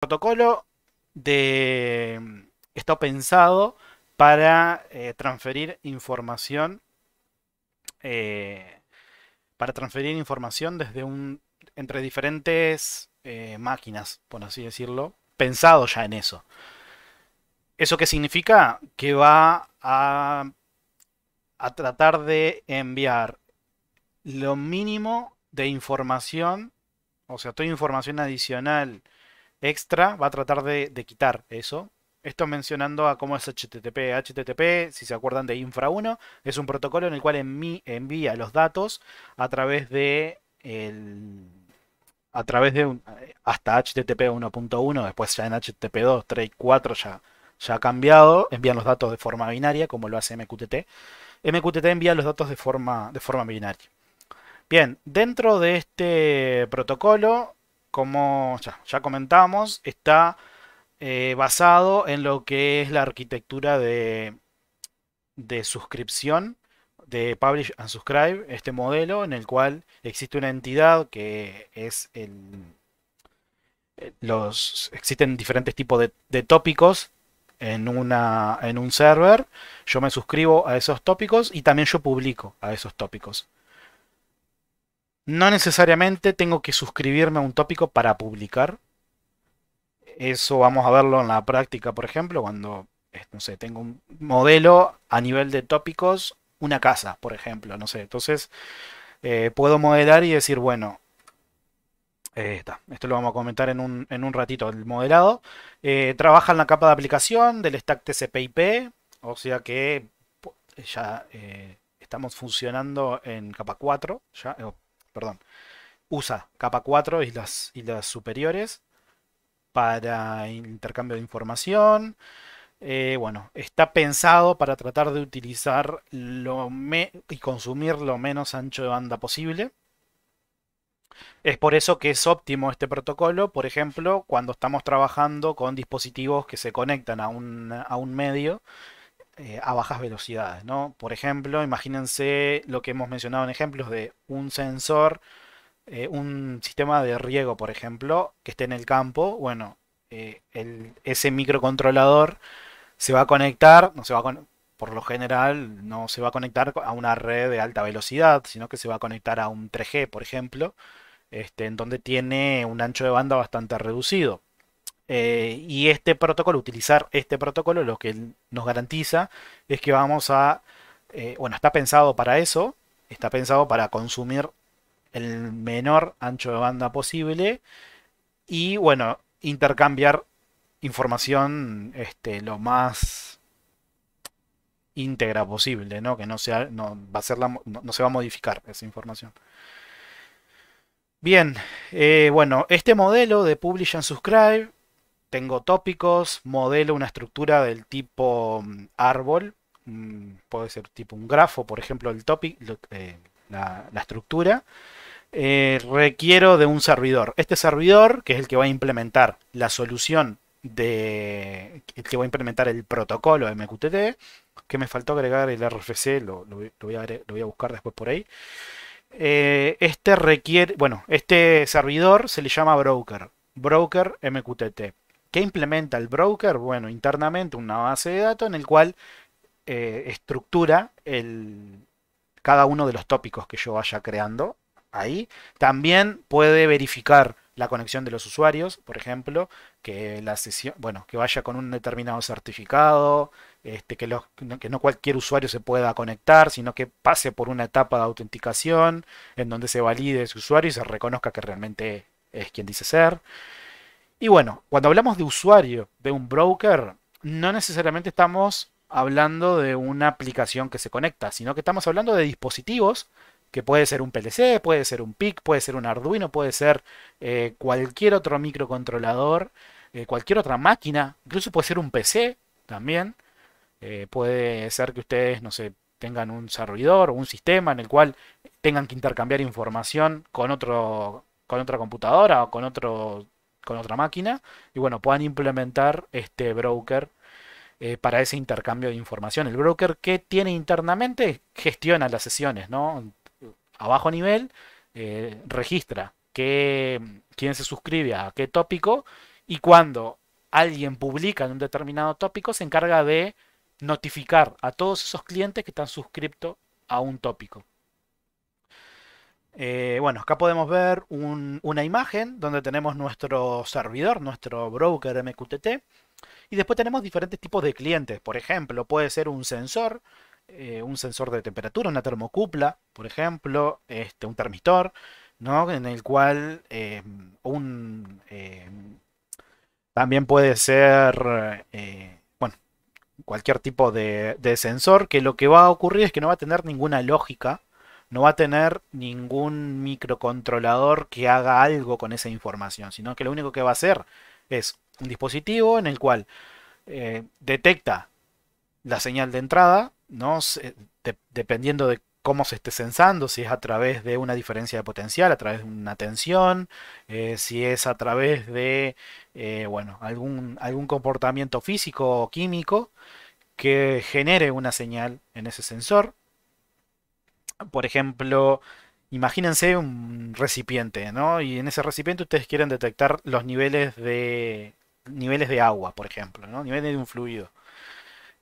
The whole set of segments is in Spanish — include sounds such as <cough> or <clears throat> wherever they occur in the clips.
protocolo de, está pensado para eh, transferir información eh, para transferir información desde un entre diferentes eh, máquinas, por así decirlo, pensado ya en eso. ¿Eso qué significa? Que va a, a tratar de enviar lo mínimo de información, o sea, toda información adicional extra va a tratar de, quitar eso. Esto mencionando a cómo es HTTP. HTTP, si se acuerdan de Infra 1, es un protocolo en el cual envía los datos a través de a través de un, hasta HTTP 1.1, después ya en HTTP 2, 3 y 4 ya, ha cambiado, envían los datos de forma binaria, como lo hace MQTT. MQTT envía los datos de forma binaria. Bien, dentro de este protocolo como ya, comentamos, está eh, basado en lo que es la arquitectura de, suscripción de Publish and Subscribe, este modelo en el cual existe una entidad que es el, existen diferentes tipos de, tópicos en en un server. Yo me suscribo a esos tópicos y también yo publico a esos tópicos. No necesariamente tengo que suscribirme a un tópico para publicar. Eso vamos a verlo en la práctica, por ejemplo, cuando, no sé, tengo un modelo a nivel de tópicos, una casa, por ejemplo, no sé. Entonces, eh, puedo modelar y decir, bueno, eh, está. Esto lo vamos a comentar en un, ratito. El modelado eh, trabaja en la capa de aplicación del stack TCP/IP, o sea que ya estamos funcionando en capa 4, ya, perdón, usa capa 4 y las, superiores para intercambio de información. Eh, bueno, está pensado para tratar de utilizar lo y consumir lo menos ancho de banda posible. Es por eso que es óptimo este protocolo, por ejemplo, cuando estamos trabajando con dispositivos que se conectan a un, a un medio eh, a bajas velocidades, ¿no? Por ejemplo, imagínense lo que hemos mencionado en ejemplos de un sensor, eh, un sistema de riego, por ejemplo, que esté en el campo, bueno, eh, ese microcontrolador se va a conectar, no se va por lo general no se va a conectar a una red de alta velocidad, sino que se va a conectar a un 3G, por ejemplo, este, en donde tiene un ancho de banda bastante reducido. Eh, y este protocolo, utilizar este protocolo, lo que nos garantiza es que vamos a, eh, bueno, está pensado para eso, está pensado para consumir el menor ancho de banda posible y, bueno, intercambiar información este, lo más íntegra posible, ¿no? Que no sea, va a ser no, se va a modificar esa información. Bien, eh, bueno, este modelo de Publish and Subscribe tengo tópicos, modelo una estructura del tipo mm, árbol, mm, puede ser tipo un grafo, por ejemplo, el tópico, eh, la, estructura. Eh, requiero de un servidor. Este servidor, que es el que va a implementar la solución de. el que va a implementar el protocolo MQTT, que me faltó agregar el RFC, lo, voy, a, buscar después por ahí. Eh, este requiere. bueno, este servidor se le llama broker. Broker MQTT. ¿Qué implementa el broker? Bueno, internamente una base de datos en el cual eh, estructura el, cada uno de los tópicos que yo vaya creando ahí. También puede verificar la conexión de los usuarios, por ejemplo, que la sesión, bueno, que vaya con un determinado certificado, este, que, que no cualquier usuario se pueda conectar, sino que pase por una etapa de autenticación en donde se valide su usuario y se reconozca que realmente es quien dice ser. Y bueno, cuando hablamos de usuario de un broker, no necesariamente estamos hablando de una aplicación que se conecta, sino que estamos hablando de dispositivos, que puede ser un PLC, puede ser un PIC, puede ser un Arduino, puede ser eh, cualquier otro microcontrolador, eh, cualquier otra máquina, incluso puede ser un PC también. Eh, puede ser que ustedes, no sé, tengan un servidor o un sistema en el cual tengan que intercambiar información con, otro, con otra computadora o con otro con otra máquina y bueno, puedan implementar este broker eh, para ese intercambio de información. El broker que tiene internamente gestiona las sesiones, ¿no? A bajo nivel eh, registra qué, quién se suscribe a qué tópico y cuando alguien publica en un determinado tópico se encarga de notificar a todos esos clientes que están suscriptos a un tópico. Eh, bueno, acá podemos ver una imagen donde tenemos nuestro servidor, nuestro broker MQTT. Y después tenemos diferentes tipos de clientes. Por ejemplo, puede ser un sensor, eh, un sensor de temperatura, una termocupla, por ejemplo, este, un termistor, ¿no? En el cual eh, un... también puede ser cualquier tipo de, de, sensor, que lo que va a ocurrir es que no va a tener ninguna lógica no va a tener ningún microcontrolador que haga algo con esa información, sino que lo único que va a hacer es un dispositivo en el cual eh, detecta la señal de entrada, ¿no? dependiendo de cómo se esté sensando, si es a través de una diferencia de potencial, a través de una tensión, eh, si es a través de eh, bueno, algún, algún comportamiento físico o químico que genere una señal en ese sensor por ejemplo, imagínense un recipiente, ¿no? Y en ese recipiente ustedes quieren detectar los niveles de niveles de agua, por ejemplo, ¿no? Niveles de un fluido.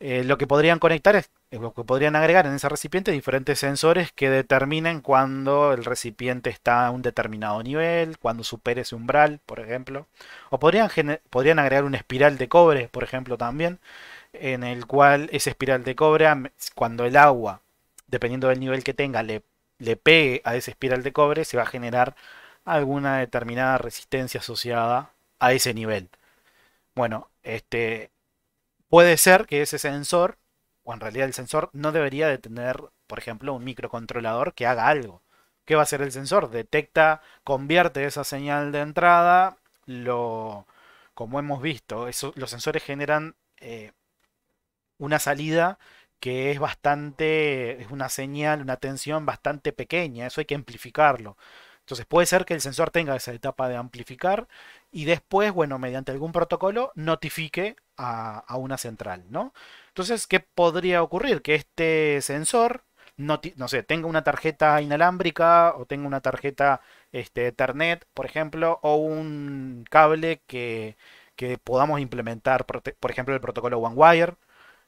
Eh, lo que podrían conectar es lo que podrían agregar en ese recipiente diferentes sensores que determinen cuando el recipiente está a un determinado nivel, cuando supere ese umbral, por ejemplo. O podrían, podrían agregar una espiral de cobre, por ejemplo, también, en el cual esa espiral de cobre, cuando el agua dependiendo del nivel que tenga, le, le pegue a esa espiral de cobre, se va a generar alguna determinada resistencia asociada a ese nivel. Bueno, este, puede ser que ese sensor, o en realidad el sensor, no debería de tener, por ejemplo, un microcontrolador que haga algo. ¿Qué va a hacer el sensor? Detecta, convierte esa señal de entrada, lo, como hemos visto, los sensores generan eh, una salida que es bastante, es una señal, una tensión bastante pequeña, eso hay que amplificarlo. Entonces puede ser que el sensor tenga esa etapa de amplificar y después, bueno, mediante algún protocolo notifique a, una central, ¿no? Entonces, ¿qué podría ocurrir? Que este sensor, no, sé, tenga una tarjeta inalámbrica o tenga una tarjeta este, Ethernet, por ejemplo, o un cable que, que podamos implementar, por ejemplo, el protocolo OneWire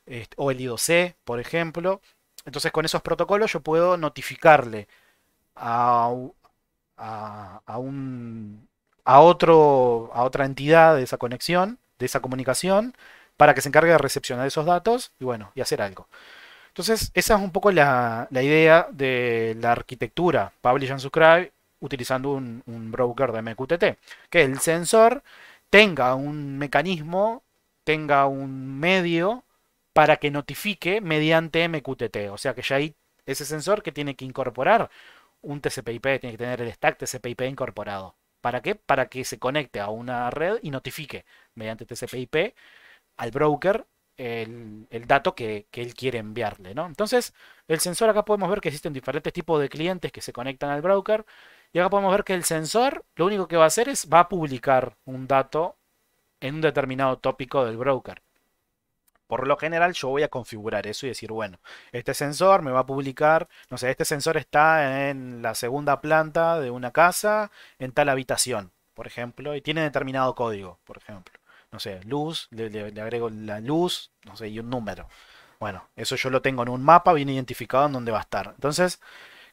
este, o el I2C, por ejemplo. Entonces con esos protocolos yo puedo notificarle a, otro, a otra entidad de esa conexión, de esa comunicación, para que se encargue de recepcionar esos datos y bueno, y hacer algo. Entonces, esa es un poco la, idea de la arquitectura Publish and Subscribe utilizando un, un, broker de MQTT. Que el sensor tenga un mecanismo, tenga un medio para que notifique mediante MQTT. O sea que ya hay ese sensor que tiene que incorporar un TCP/IP, tiene que tener el stack TCP/IP incorporado. ¿Para qué? Para que se conecte a una red y notifique mediante TCP/IP al broker el, dato que, él quiere enviarle. ¿no? Entonces, el sensor acá podemos ver que existen diferentes tipos de clientes que se conectan al broker. Y acá podemos ver que el sensor lo único que va a hacer es va a publicar un dato en un determinado tópico del broker. Por lo general yo voy a configurar eso y decir, bueno, este sensor me va a publicar, no sé, este sensor está en la segunda planta de una casa, en tal habitación, por ejemplo, y tiene determinado código, por ejemplo. No sé, luz, le, agrego la luz, no sé, y un número. Bueno, eso yo lo tengo en un mapa bien identificado en dónde va a estar. Entonces,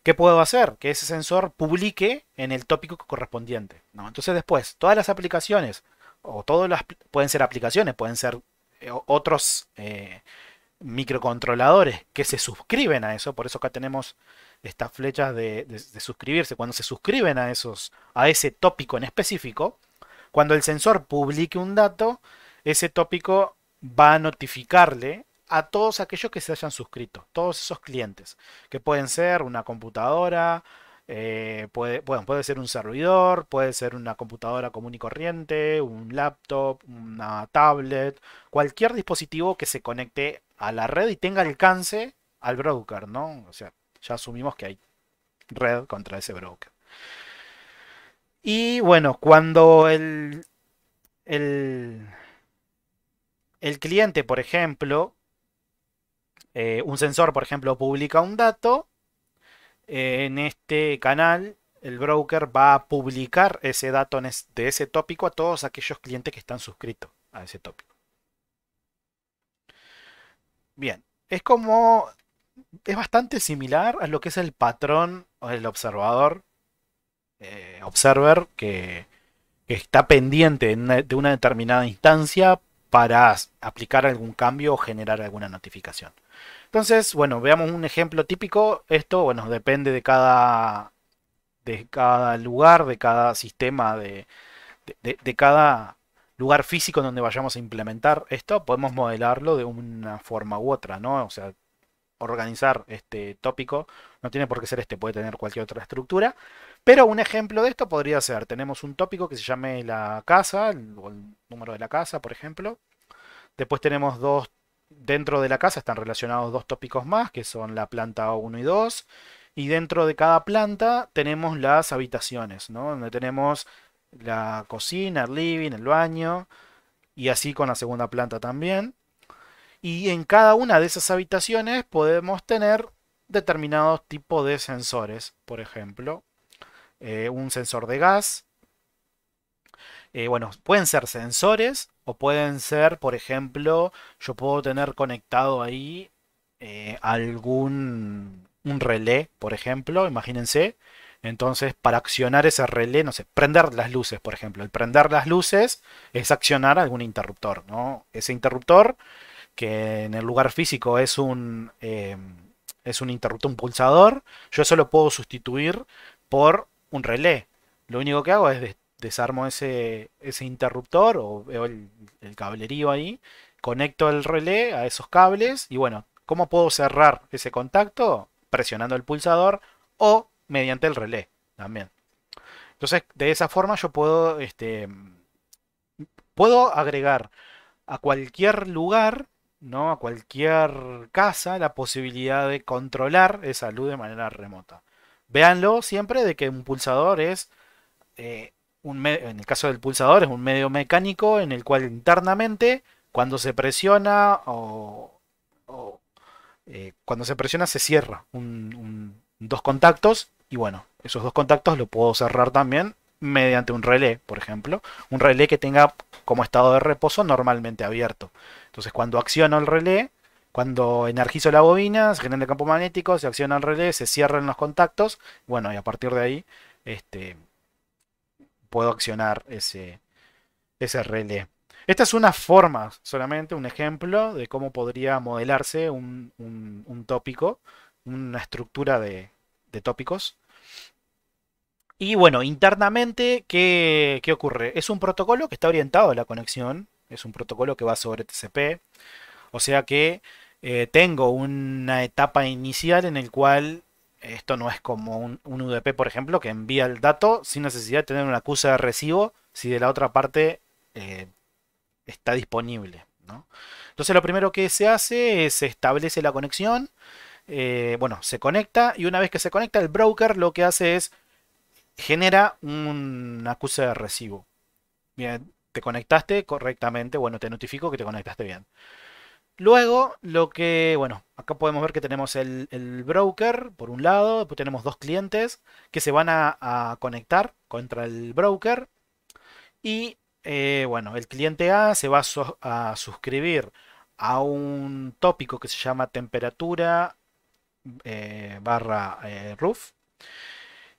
¿Qué puedo hacer? Que ese sensor publique en el tópico correspondiente. ¿no? Entonces después, todas las aplicaciones, o todas las, pueden ser aplicaciones, pueden ser eh, otros eh, microcontroladores que se suscriben a eso. Por eso acá tenemos estas flechas de, de, suscribirse. Cuando se suscriben a, esos, a ese tópico en específico, cuando el sensor publique un dato, ese tópico va a notificarle a todos aquellos que se hayan suscrito, todos esos clientes, que pueden ser una computadora, eh, puede, bueno, puede ser un servidor, puede ser una computadora común y corriente, un laptop, una tablet, cualquier dispositivo que se conecte a la red y tenga alcance al broker, ¿no? O sea, ya asumimos que hay red contra ese broker. Y bueno, cuando el, el, cliente, por ejemplo, eh, un sensor, por ejemplo, publica un dato, eh, en este canal el broker va a publicar ese dato de ese tópico a todos aquellos clientes que están suscritos a ese tópico. Bien, es como es bastante similar a lo que es el patrón o el observador, eh, observer, que, está pendiente de una determinada instancia para aplicar algún cambio o generar alguna notificación. Entonces, bueno, veamos un ejemplo típico. Esto, bueno, depende de cada, de cada lugar, de cada sistema, de, cada lugar físico donde vayamos a implementar esto. Podemos modelarlo de una forma u otra, ¿no? O sea, organizar este tópico. No tiene por qué ser este, puede tener cualquier otra estructura. Pero un ejemplo de esto podría ser, tenemos un tópico que se llame la casa, el número de la casa, por ejemplo. Después tenemos dos dentro de la casa están relacionados dos tópicos más, que son la planta 1 y 2. Y dentro de cada planta tenemos las habitaciones, ¿no? Donde tenemos la cocina, el living, el baño. Y así con la segunda planta también. Y en cada una de esas habitaciones podemos tener determinados tipos de sensores. Por ejemplo, eh, un sensor de gas. Eh, bueno, pueden ser sensores o pueden ser, por ejemplo, yo puedo tener conectado ahí eh, algún un relé, por ejemplo, imagínense. Entonces, para accionar ese relé, no sé, prender las luces, por ejemplo. El prender las luces es accionar algún interruptor, ¿no? Ese interruptor, que en el lugar físico es un, em, es un interruptor, un pulsador, yo eso lo puedo sustituir por un relé. Lo único que hago es desarmo ese, ese interruptor o veo el, cablerío ahí, conecto el relé a esos cables y bueno, ¿cómo puedo cerrar ese contacto? Presionando el pulsador o mediante el relé también. Entonces, de esa forma yo puedo, este, puedo agregar a cualquier lugar, ¿no? a cualquier casa, la posibilidad de controlar esa luz de manera remota. Véanlo siempre de que un pulsador es eh, en el caso del pulsador, es un medio mecánico en el cual internamente, cuando se presiona o, eh, cuando se presiona, se cierra dos contactos. Y bueno, esos dos contactos lo puedo cerrar también mediante un relé, por ejemplo. Un relé que tenga como estado de reposo normalmente abierto. Entonces, cuando acciono el relé, cuando energizo la bobina, se genera el campo magnético, se acciona el relé, se cierran los contactos. Bueno, y a partir de ahí, este, puedo accionar ese, ese relé. Esta es una forma solamente, un ejemplo de cómo podría modelarse un, tópico, una estructura de, tópicos. Y bueno, internamente, ¿qué, ocurre? Es un protocolo que está orientado a la conexión, es un protocolo que va sobre TCP, o sea que eh, tengo una etapa inicial en la cual esto no es como un, UDP, por ejemplo, que envía el dato sin necesidad de tener una acusa de recibo si de la otra parte eh, está disponible. ¿no? Entonces lo primero que se hace es establece la conexión. Eh, bueno, se conecta y una vez que se conecta el broker lo que hace es genera un, una acusa de recibo. Bien, te conectaste correctamente, bueno, te notifico que te conectaste bien. Luego, lo que, bueno, acá podemos ver que tenemos el, broker por un lado, después tenemos dos clientes que se van a, conectar contra el broker. Y eh, bueno, el cliente A se va a, suscribir a un tópico que se llama temperatura eh, barra eh, roof.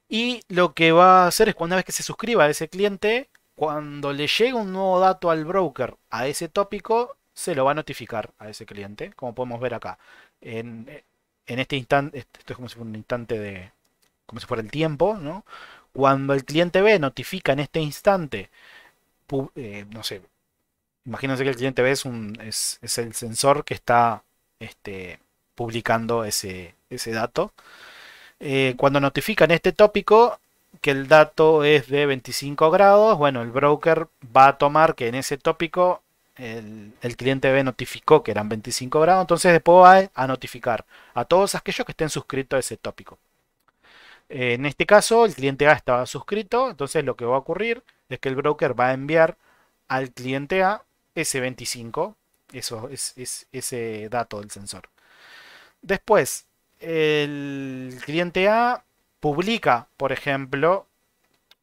Y lo que va a hacer es cuando vez que se suscriba a ese cliente, cuando le llega un nuevo dato al broker a ese tópico, se lo va a notificar a ese cliente, como podemos ver acá. En, eh, este instante, esto es como si fuera un instante de, como si fuera el tiempo, ¿no? Cuando el cliente ve, notifica en este instante, eh, no sé, imagínense que el cliente B es, el sensor que está este, publicando ese, ese dato. Eh, cuando notifica en este tópico, que el dato es de 25 grados, bueno, el broker va a tomar que en ese tópico el, cliente B notificó que eran 25 grados, entonces después va a notificar a todos aquellos que estén suscritos a ese tópico. En este caso, el cliente A estaba suscrito, entonces lo que va a ocurrir es que el broker va a enviar al cliente A ese 25, eso es ese dato del sensor. Después, el cliente A publica, por ejemplo,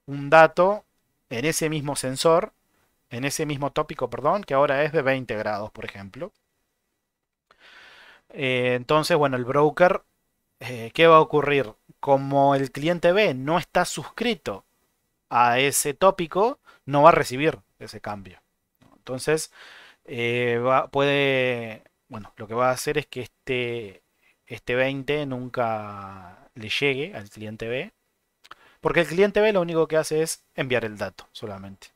un dato en ese mismo sensor en ese mismo tópico, perdón, que ahora es de 20 grados, por ejemplo. Eh, entonces, bueno, el broker, eh, ¿qué va a ocurrir? Como el cliente B no está suscrito a ese tópico, no va a recibir ese cambio. Entonces, eh, puede, bueno, lo que va a hacer es que este, este 20 nunca le llegue al cliente B, porque el cliente B lo único que hace es enviar el dato solamente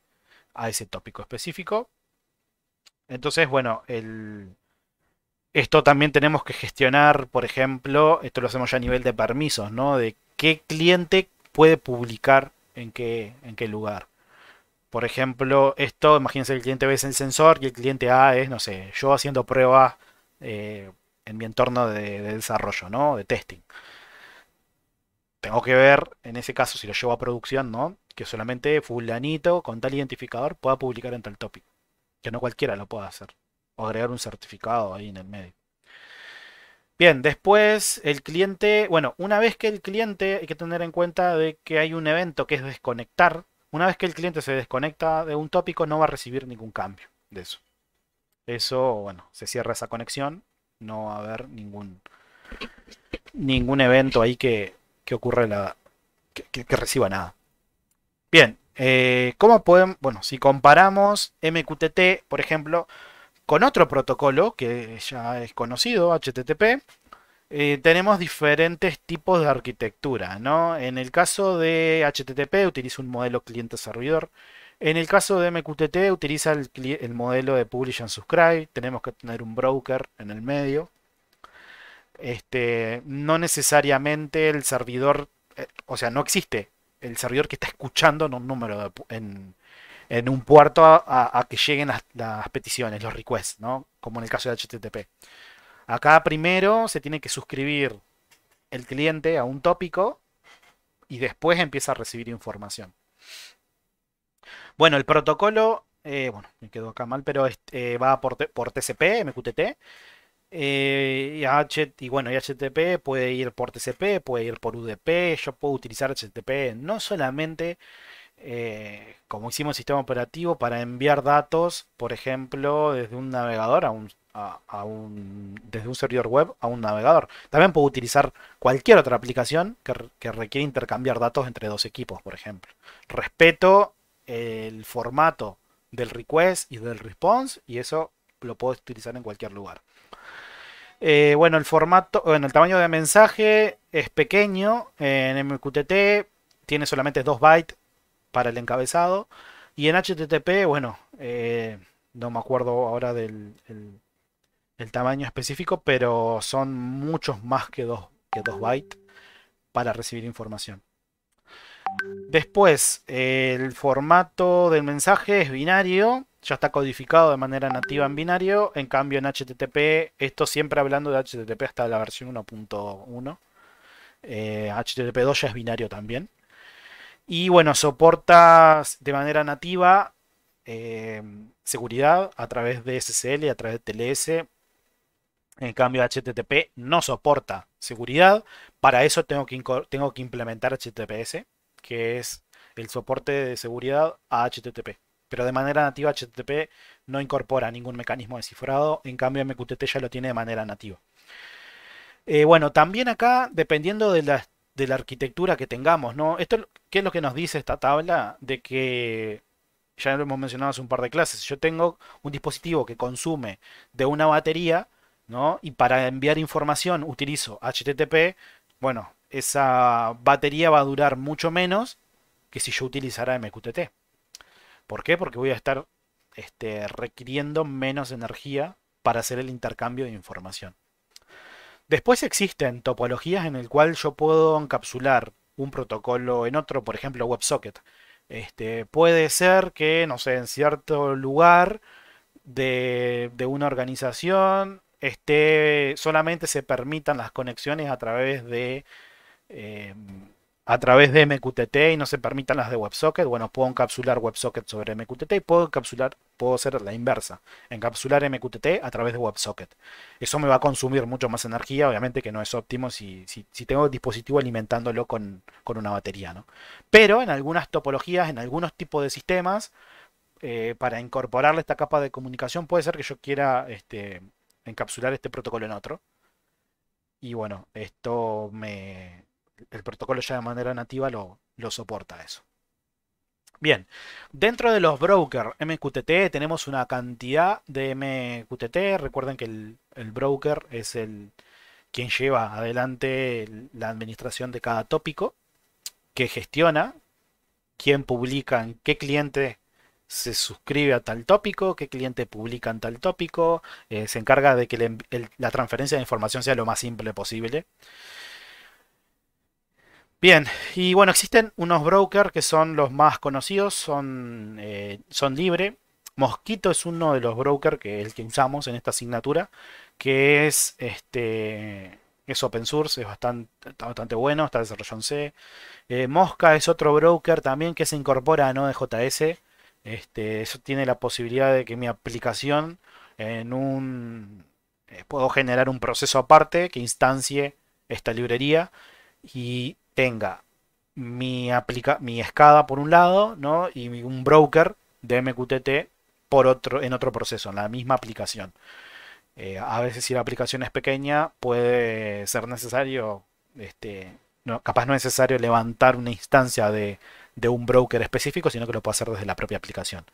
a ese tópico específico. Entonces, bueno, el... esto también tenemos que gestionar, por ejemplo, esto lo hacemos ya a nivel de permisos, ¿no? De qué cliente puede publicar en qué, en qué lugar. Por ejemplo, esto, imagínense el cliente B es el sensor y el cliente A es, no sé, yo haciendo pruebas eh, en mi entorno de, de, desarrollo, ¿no? De testing. Tengo que ver, en ese caso, si lo llevo a producción, ¿no? que solamente fulanito con tal identificador pueda publicar en tal topic. Que no cualquiera lo pueda hacer. O agregar un certificado ahí en el medio. Bien, después el cliente, bueno, una vez que el cliente, hay que tener en cuenta de que hay un evento que es desconectar. Una vez que el cliente se desconecta de un tópico, no va a recibir ningún cambio de eso. Eso, bueno, se cierra esa conexión, no va a haber ningún, ningún evento ahí que, que ocurra la, que reciba nada. Bien, eh, ¿cómo bueno, si comparamos MQTT, por ejemplo, con otro protocolo que ya es conocido, HTTP, eh, tenemos diferentes tipos de arquitectura, ¿no? En el caso de HTTP utiliza un modelo cliente-servidor. En el caso de MQTT utiliza el, modelo de Publish and Subscribe. Tenemos que tener un broker en el medio. Este, no necesariamente el servidor, eh, o sea, no existe el servidor que está escuchando en un número en, un puerto a, que lleguen las, peticiones, los requests, ¿no? Como en el caso de HTTP. Acá primero se tiene que suscribir el cliente a un tópico y después empieza a recibir información. Bueno, el protocolo, eh, bueno, me quedó acá mal, pero eh, va por TCP, MQTT. Eh, y bueno, y HTTP puede ir por TCP, puede ir por UDP, yo puedo utilizar HTTP no solamente eh, como hicimos en sistema operativo para enviar datos, por ejemplo, desde un navegador a un, desde un servidor web a un navegador. También puedo utilizar cualquier otra aplicación que, que requiere intercambiar datos entre dos equipos, por ejemplo. Respeto el formato del request y del response y eso lo puedo utilizar en cualquier lugar. Eh, bueno, el formato, bueno, el tamaño de mensaje es pequeño. En MQTT tiene solamente 2 bytes para el encabezado. Y en HTTP, bueno, eh, no me acuerdo ahora del tamaño específico, pero son muchos más que dos que 2 bytes para recibir información. Después, el formato del mensaje es binario ya está codificado de manera nativa en binario. En cambio, en HTTP, esto siempre hablando de HTTP hasta la versión 1.1. HTTP 2 ya es binario también. Y bueno, soporta de manera nativa eh, seguridad a través de SSL, y a través de TLS. En cambio, HTTP no soporta seguridad. Para eso tengo que, tengo que implementar HTTPS, que es el soporte de seguridad a HTTP pero de manera nativa HTTP no incorpora ningún mecanismo de cifrado, en cambio MQTT ya lo tiene de manera nativa. Eh, bueno, también acá, dependiendo de la, arquitectura que tengamos, ¿no? Esto, ¿Qué es lo que nos dice esta tabla? De que, ya lo hemos mencionado hace un par de clases, yo tengo un dispositivo que consume de una batería, ¿no? Y para enviar información utilizo HTTP, bueno, esa batería va a durar mucho menos que si yo utilizara MQTT. ¿Por qué? Porque voy a estar este, requiriendo menos energía para hacer el intercambio de información. Después existen topologías en el cual yo puedo encapsular un protocolo en otro, por ejemplo WebSocket. Este, puede ser que, no sé, en cierto lugar de, una organización solamente se permitan las conexiones a través de em, a través de MQTT y no se permitan las de WebSocket, bueno, puedo encapsular WebSocket sobre MQTT y puedo encapsular, puedo hacer la inversa, encapsular MQTT a través de WebSocket. Eso me va a consumir mucho más energía, obviamente que no es óptimo si, tengo el dispositivo alimentándolo con, una batería, ¿no? Pero en algunas topologías, en algunos tipos de sistemas, eh, para incorporarle esta capa de comunicación, puede ser que yo quiera este, encapsular este protocolo en otro. Y bueno, esto me, el protocolo ya de manera nativa lo, soporta eso. Bien, dentro de los brokers MQTT tenemos una cantidad de MQTT. Recuerden que el, broker es el quien lleva adelante la administración de cada tópico, que gestiona, quién publica en qué cliente se suscribe a tal tópico, qué cliente publica en tal tópico, eh, se encarga de que la transferencia de información sea lo más simple posible. Bien, y bueno, existen unos brokers que son los más conocidos, son, eh, son libre. Mosquito es uno de los brokers que el que usamos en esta asignatura, que es este es open source, es bastante, bastante bueno, está desarrollado en C. Eh, Mosca es otro broker también que se incorpora a Node.js. Este, eso tiene la posibilidad de que mi aplicación en un eh, puedo generar un proceso aparte que instancie esta librería y tenga mi, aplica mi escada por un lado, ¿no? Y un broker de MQTT por otro, en otro proceso, en la misma aplicación. Eh, a veces si la aplicación es pequeña, puede ser necesario, este, no, capaz no es necesario levantar una instancia de, un broker específico, sino que lo puede hacer desde la propia aplicación.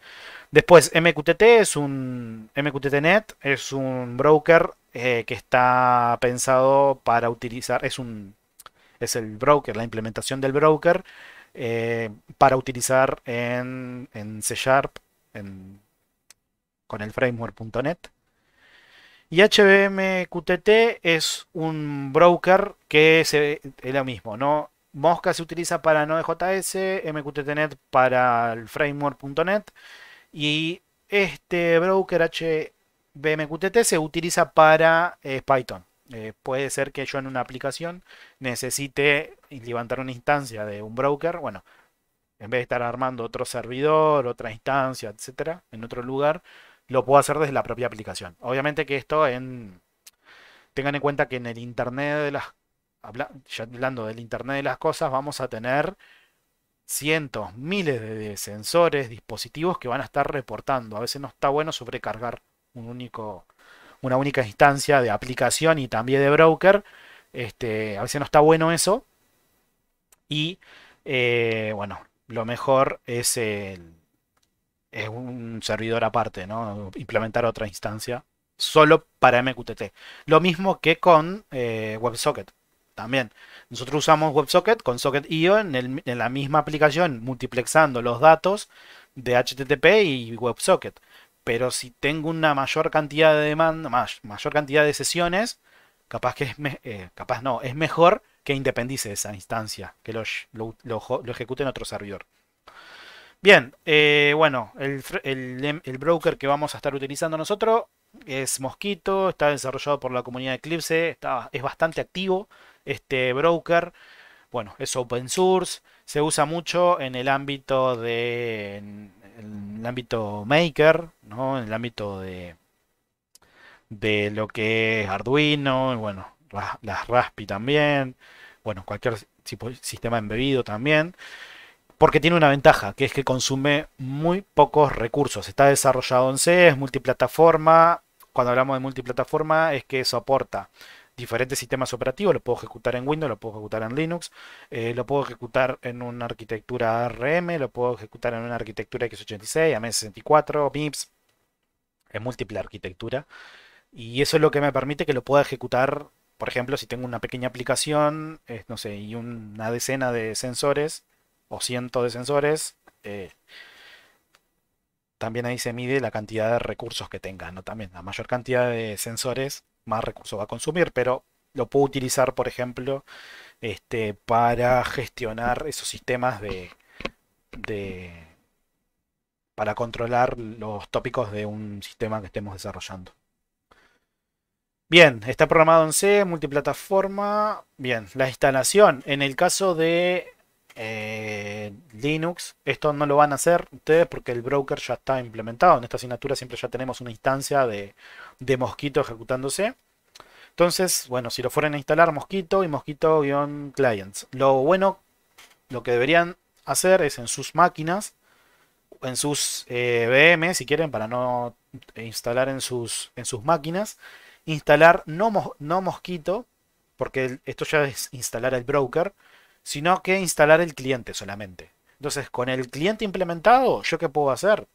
Después, MQTT es un MQTTNet es un broker eh, que está pensado para utilizar, es un es el broker, la implementación del broker eh, para utilizar en, C Sharp con el framework.net. Y HBMQTT es un broker que es, lo mismo, ¿no? Mosca se utiliza para Node.js, MQTTNet para el framework.net y este broker HBMQTT se utiliza para eh, Python. Eh, puede ser que yo en una aplicación necesite levantar una instancia de un broker. Bueno, en vez de estar armando otro servidor, otra instancia, etcétera, en otro lugar, lo puedo hacer desde la propia aplicación. Obviamente que esto en. Tengan en cuenta que en el Internet de las. hablando del Internet de las cosas, vamos a tener cientos, miles de sensores, dispositivos que van a estar reportando. A veces no está bueno sobrecargar un único una única instancia de aplicación y también de broker. Este, a veces no está bueno eso. Y eh, bueno, lo mejor es, es un servidor aparte, ¿no? Implementar otra instancia solo para MQTT. Lo mismo que con eh, WebSocket. También. Nosotros usamos WebSocket con Socket.io en la misma aplicación, multiplexando los datos de HTTP y WebSocket. Pero si tengo una mayor cantidad de demanda, mayor cantidad de sesiones, capaz que es eh, capaz no, es mejor que independice esa instancia, que lo, lo, ejecute en otro servidor. Bien, eh, bueno, em, el, broker que vamos a estar utilizando nosotros es Mosquito, está desarrollado por la comunidad Eclipse, está, es bastante activo este broker. Bueno, es open source, se usa mucho en el ámbito de en el ámbito maker, ¿no? En el ámbito de, de lo que es Arduino, bueno, las, Raspberry Raspi también, bueno, cualquier sistema embebido también, porque tiene una ventaja, que es que consume muy pocos recursos. Está desarrollado en C, es multiplataforma. Cuando hablamos de multiplataforma es que soporta diferentes sistemas operativos, lo puedo ejecutar en Windows, lo puedo ejecutar en Linux, eh, lo puedo ejecutar en una arquitectura ARM, lo puedo ejecutar en una arquitectura x86, am 64 MIPS, en múltiple arquitectura. Y eso es lo que me permite que lo pueda ejecutar, por ejemplo, si tengo una pequeña aplicación, no sé, y una decena de sensores o cientos de sensores. Eh, también ahí se mide la cantidad de recursos que tenga, ¿no? También la mayor cantidad de sensores más recursos va a consumir, pero lo puedo utilizar, por ejemplo, este, para gestionar esos sistemas de, para controlar los tópicos de un sistema que estemos desarrollando. Bien, está programado en C, multiplataforma. Bien, la instalación. En el caso de eh, Linux, esto no lo van a hacer ustedes porque el broker ya está implementado. En esta asignatura siempre ya tenemos una instancia de, de Mosquito ejecutándose. Entonces, bueno, si lo fueran a instalar, Mosquito y Mosquito-Clients. Lo bueno, lo que deberían hacer es en sus máquinas, en sus eh, si quieren, para no instalar en sus, en sus máquinas, instalar no, no Mosquito, porque esto ya es instalar el broker, sino que instalar el cliente solamente. Entonces, con el cliente implementado, ¿yo qué puedo hacer?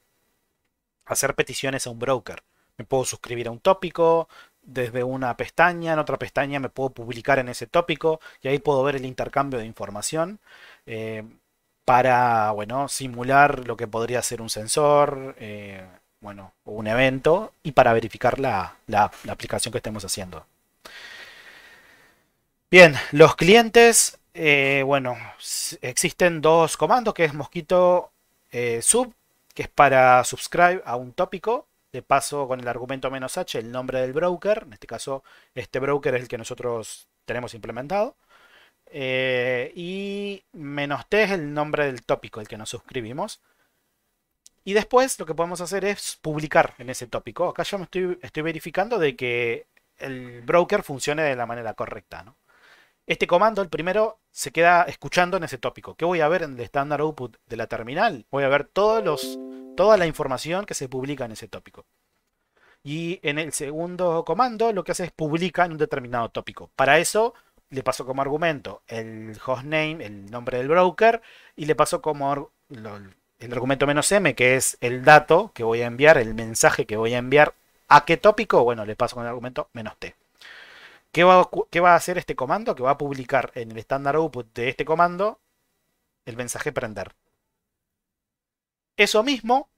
Hacer peticiones a un broker. Me puedo suscribir a un tópico, desde una pestaña, en otra pestaña me puedo publicar en ese tópico y ahí puedo ver el intercambio de información eh, para, bueno, simular lo que podría ser un sensor, eh, bueno, o un evento y para verificar la, aplicación que estemos haciendo. Bien, los clientes, eh, bueno, existen dos comandos que es mosquito sub, que es para subscribe a un tópico de paso con el argumento menos H el nombre del broker. En este caso, este broker es el que nosotros tenemos implementado. Eh, y menos T es el nombre del tópico el que nos suscribimos. Y después lo que podemos hacer es publicar en ese tópico. Acá yo me estoy, estoy verificando de que el broker funcione de la manera correcta. ¿no? Este comando, el primero, se queda escuchando en ese tópico. ¿Qué voy a ver en el estándar output de la terminal? Voy a ver todos los toda la información que se publica en ese tópico. Y en el segundo comando lo que hace es publica en un determinado tópico. Para eso le paso como argumento el hostname, el nombre del broker, y le paso como el argumento menos m, que es el dato que voy a enviar, el mensaje que voy a enviar a qué tópico. Bueno, le paso con el argumento menos t. ¿Qué va, ¿Qué va a hacer este comando? Que va a publicar en el estándar output de este comando el mensaje prender. Eso mismo,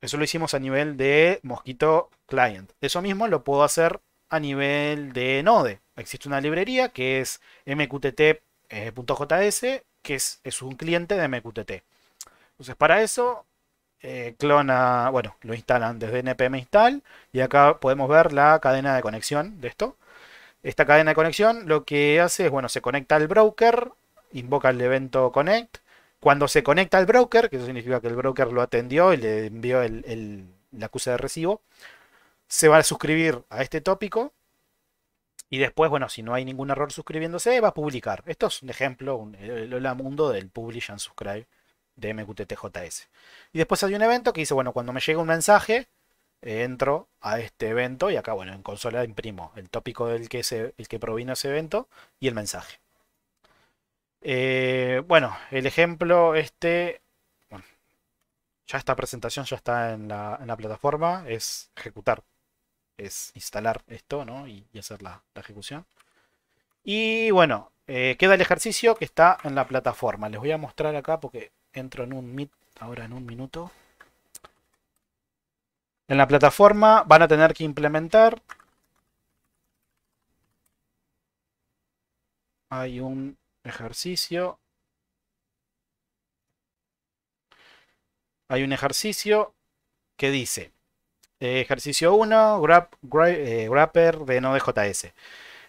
eso lo hicimos a nivel de Mosquito Client. Eso mismo lo puedo hacer a nivel de Node. Existe una librería que es mqtt.js, eh, que es, un cliente de mqtt. Entonces, para eso, eh, clona, bueno, lo instalan desde npm install y acá podemos ver la cadena de conexión de esto. Esta cadena de conexión lo que hace es, bueno, se conecta al broker, invoca el evento connect cuando se conecta al broker, que eso significa que el broker lo atendió y le envió el, la acusa de recibo, se va a suscribir a este tópico. Y después, bueno, si no hay ningún error suscribiéndose, va a publicar. Esto es un ejemplo, un, el, hola mundo del publish and subscribe de MQTTJS. Y después hay un evento que dice, bueno, cuando me llega un mensaje, entro a este evento y acá, bueno, en consola imprimo el tópico del que, el que provino ese evento y el mensaje. Eh, bueno, el ejemplo este, bueno, ya esta presentación ya está en la, plataforma, es ejecutar, es instalar esto ¿no? y, hacer la, ejecución. Y bueno, eh, queda el ejercicio que está en la plataforma. Les voy a mostrar acá porque entro en un Meet ahora en un minuto. En la plataforma van a tener que implementar. Hay un ejercicio. Hay un ejercicio que dice, ejercicio 1, Wrapper eh, de Node.js.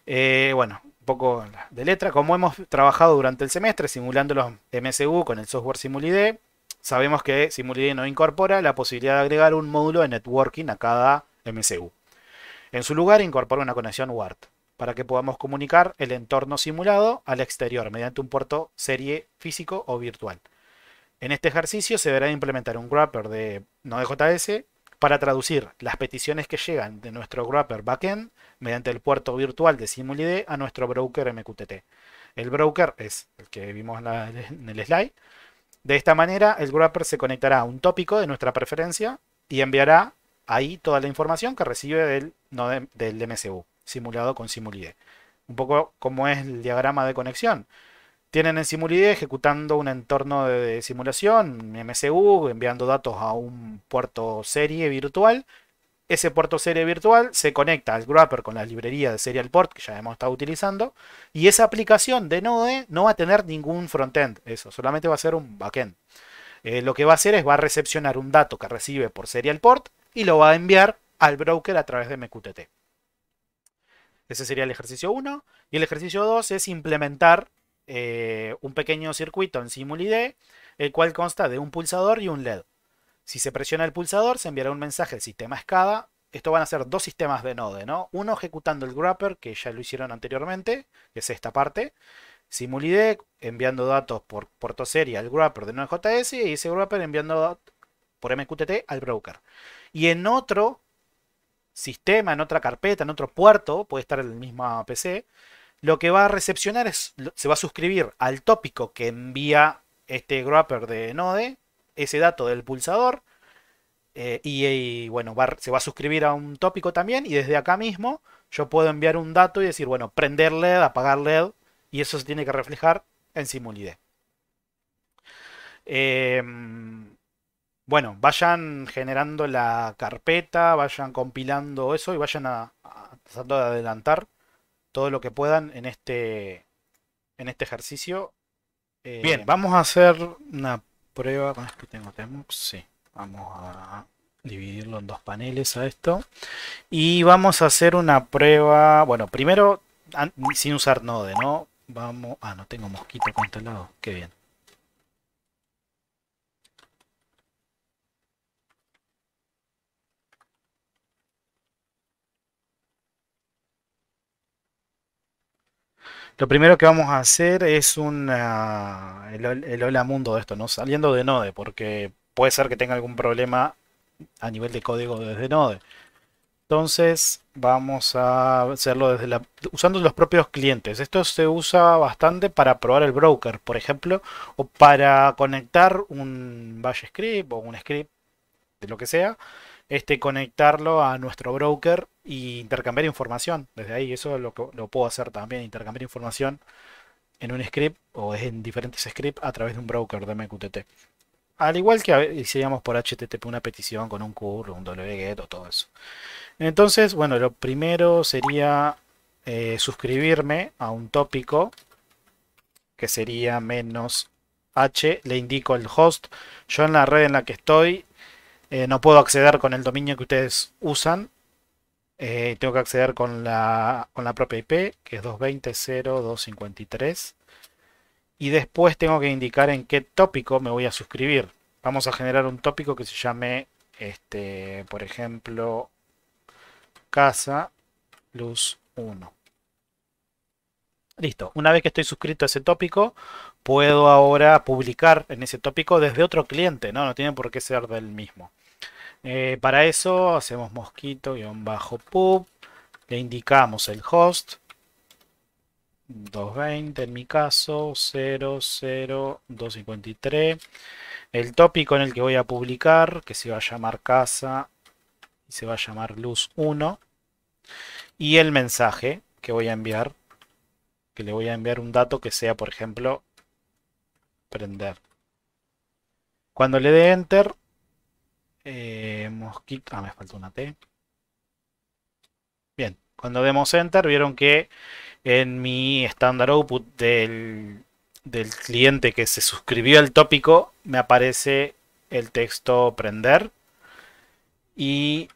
Eh, bueno, un poco de letra. Como hemos trabajado durante el semestre simulando los MSU con el software SimulID, sabemos que SimulID no incorpora la posibilidad de agregar un módulo de networking a cada MSU. En su lugar incorpora una conexión WART para que podamos comunicar el entorno simulado al exterior mediante un puerto serie físico o virtual. En este ejercicio se deberá implementar un wrapper de Node.js para traducir las peticiones que llegan de nuestro wrapper backend mediante el puerto virtual de SimulID a nuestro broker MQTT. El broker es el que vimos en el slide. De esta manera, el wrapper se conectará a un tópico de nuestra preferencia y enviará ahí toda la información que recibe del, no, del MCU simulado con SimulID. Un poco como es el diagrama de conexión. Tienen en SimulID ejecutando un entorno de simulación, MSU, enviando datos a un puerto serie virtual. Ese puerto serie virtual se conecta al grapper con la librería de serial port que ya hemos estado utilizando. Y esa aplicación de Node no va a tener ningún frontend, eso, solamente va a ser un backend. Eh, lo que va a hacer es va a recepcionar un dato que recibe por serial port y lo va a enviar al broker a través de MQTT. Ese sería el ejercicio 1. Y el ejercicio 2 es implementar eh, un pequeño circuito en SimulID, el cual consta de un pulsador y un LED. Si se presiona el pulsador, se enviará un mensaje al sistema SCADA. Esto van a ser dos sistemas de Node, ¿no? Uno ejecutando el grapper, que ya lo hicieron anteriormente, que es esta parte. SimulID enviando datos por puerto serie al grapper de NodeJS y ese grapper enviando datos por MQTT al broker. Y en otro sistema, en otra carpeta, en otro puerto, puede estar en mismo PC, lo que va a recepcionar es, se va a suscribir al tópico que envía este grapper de Node, ese dato del pulsador, eh, y, bueno, se va a suscribir a un tópico también, y desde acá mismo yo puedo enviar un dato y decir, bueno, prender LED, apagar LED, y eso se tiene que reflejar en Simulide. Eh, bueno, vayan generando la carpeta, vayan compilando eso y vayan a, de adelantar todo lo que puedan en este, en este ejercicio. Eh, bien, vamos a hacer una prueba con es que tengo Temux. Sí, vamos a dividirlo en dos paneles a esto. Y vamos a hacer una prueba, bueno, primero sin usar Node, ¿no? Vamos, ah, no tengo mosquito este lado. qué bien. Lo primero que vamos a hacer es un el, hola mundo de esto, ¿no? saliendo de Node, porque puede ser que tenga algún problema a nivel de código desde Node. Entonces vamos a hacerlo desde usando los propios clientes. Esto se usa bastante para probar el broker, por ejemplo, o para conectar un bash script o un script de lo que sea este, conectarlo a nuestro broker e intercambiar información. Desde ahí, eso lo, puedo hacer también, intercambiar información en un script o en diferentes scripts a través de un broker de MQTT. Al igual que hicieramos por HTTP una petición con un curl, un wget o todo eso. Entonces, bueno, lo primero sería eh, suscribirme a un tópico que sería menos H, le indico el host. Yo en la red en la que estoy eh, no puedo acceder con el dominio que ustedes usan. Eh, tengo que acceder con la, propia IP, que es 220.0.253. Y después tengo que indicar en qué tópico me voy a suscribir. Vamos a generar un tópico que se llame, este, por ejemplo, casa luz 1. Listo. Una vez que estoy suscrito a ese tópico, puedo ahora publicar en ese tópico desde otro cliente, ¿no? No tiene por qué ser del mismo. Eh, para eso hacemos mosquito-pub, le indicamos el host, 220 en mi caso, 00253, el tópico en el que voy a publicar, que se va a llamar casa y se va a llamar luz 1, y el mensaje que voy a enviar, que le voy a enviar un dato que sea, por ejemplo, prender. Cuando le dé enter, eh, mosquito. Ah, me falta una T. Bien, cuando demos enter, vieron que en mi estándar output del, cliente que se suscribió al tópico, me aparece el texto prender. Y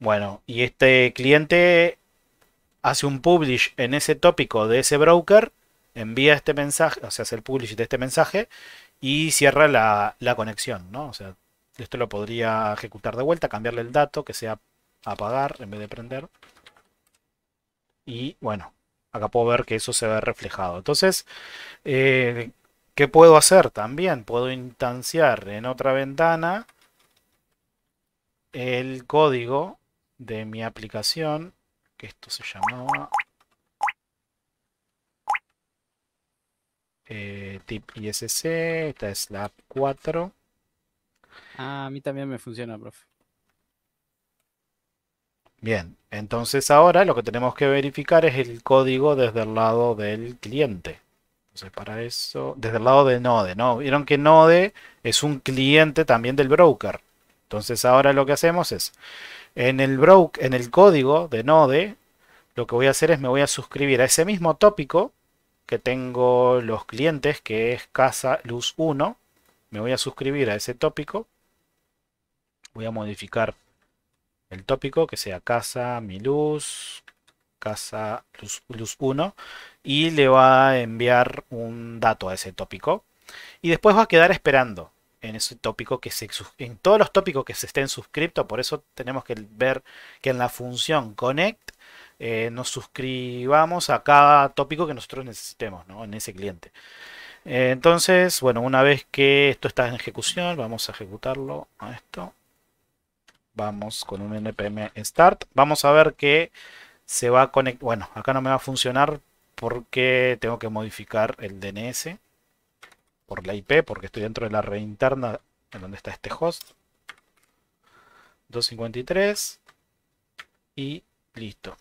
bueno, y este cliente hace un publish en ese tópico de ese broker, envía este mensaje, o sea, hace el publish de este mensaje y cierra la, la conexión, ¿no? O sea, esto lo podría ejecutar de vuelta, cambiarle el dato, que sea apagar en vez de prender. Y bueno, acá puedo ver que eso se ve reflejado. Entonces, eh, ¿qué puedo hacer también? Puedo instanciar en otra ventana el código de mi aplicación, que esto se llamaba eh, tip esta es la 4. Ah, a mí también me funciona, profe. Bien, entonces ahora lo que tenemos que verificar es el código desde el lado del cliente. Entonces para eso, desde el lado de Node, ¿no? Vieron que Node es un cliente también del broker. Entonces ahora lo que hacemos es, en el, en el código de Node, lo que voy a hacer es me voy a suscribir a ese mismo tópico que tengo los clientes, que es casa luz 1. Me voy a suscribir a ese tópico voy a modificar el tópico que sea casa, mi luz, casa, luz, 1 y le va a enviar un dato a ese tópico y después va a quedar esperando en ese tópico que se en todos los tópicos que se estén suscriptos por eso tenemos que ver que en la función connect eh, nos suscribamos a cada tópico que nosotros necesitemos en ese cliente eh, entonces bueno una vez que esto está en ejecución vamos a ejecutarlo a esto Vamos con un npm start. Vamos a ver que se va a conectar. Bueno, acá no me va a funcionar porque tengo que modificar el DNS por la IP, porque estoy dentro de la red interna en donde está este host. 253 y listo.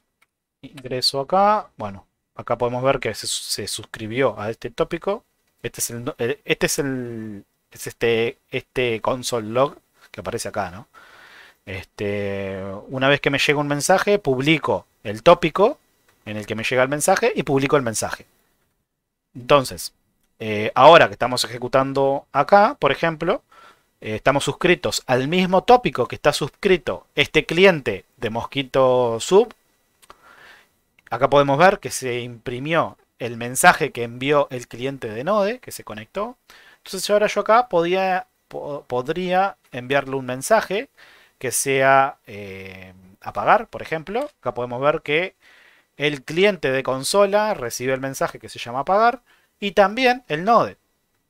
Ingreso acá. Bueno, acá podemos ver que se, suscribió a este tópico. Este es el, eh, este es este, este console log que aparece acá, ¿no? Este, una vez que me llega un mensaje, publico el tópico en el que me llega el mensaje y publico el mensaje. Entonces, eh, ahora que estamos ejecutando acá, por ejemplo, eh, estamos suscritos al mismo tópico que está suscrito este cliente de Mosquito Sub. Acá podemos ver que se imprimió el mensaje que envió el cliente de Node, que se conectó. Entonces ahora yo acá podría enviarle un mensaje que sea eh, apagar, por ejemplo. Acá podemos ver que el cliente de consola recibe el mensaje que se llama apagar y también el node.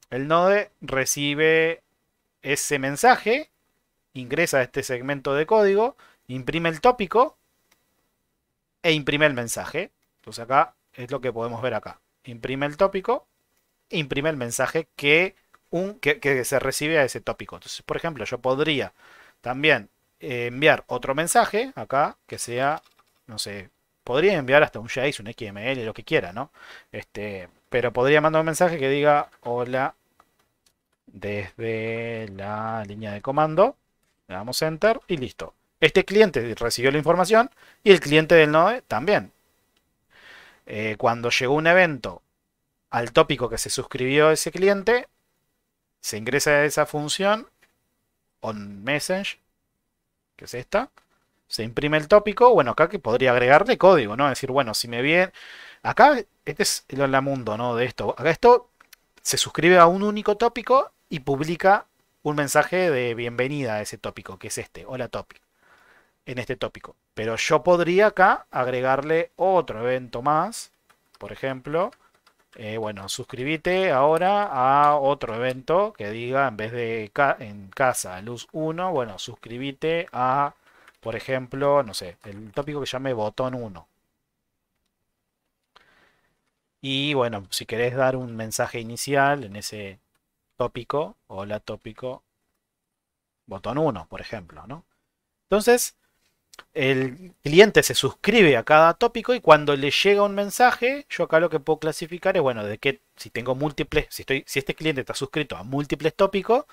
El node recibe ese mensaje, ingresa a este segmento de código, imprime el tópico e imprime el mensaje. Entonces acá es lo que podemos ver acá. Imprime el tópico, imprime el mensaje que, un, que, que se recibe a ese tópico. Entonces, por ejemplo, yo podría también enviar otro mensaje acá que sea, no sé, podría enviar hasta un JSON, un XML, lo que quiera, ¿no? Este, pero podría mandar un mensaje que diga hola desde la línea de comando. Le damos enter y listo. Este cliente recibió la información y el cliente del node también. Eh, cuando llegó un evento al tópico que se suscribió ese cliente, se ingresa a esa función on message que es esta, se imprime el tópico, bueno, acá que podría agregarle código, ¿no? decir, bueno, si me viene... Acá, este es el mundo, ¿no? De esto. Acá esto se suscribe a un único tópico y publica un mensaje de bienvenida a ese tópico, que es este, hola topic, en este tópico. Pero yo podría acá agregarle otro evento más, por ejemplo, eh, bueno, suscríbete ahora a otro evento que diga en vez de en casa luz 1, bueno, suscríbete a, por ejemplo, no sé, el tópico que llame botón 1. Y bueno, si querés dar un mensaje inicial en ese tópico, hola tópico, botón 1, por ejemplo, ¿no? Entonces, el cliente se suscribe a cada tópico y cuando le llega un mensaje, yo acá lo que puedo clasificar es, bueno, de que si tengo múltiples, si, estoy, si este cliente está suscrito a múltiples tópicos,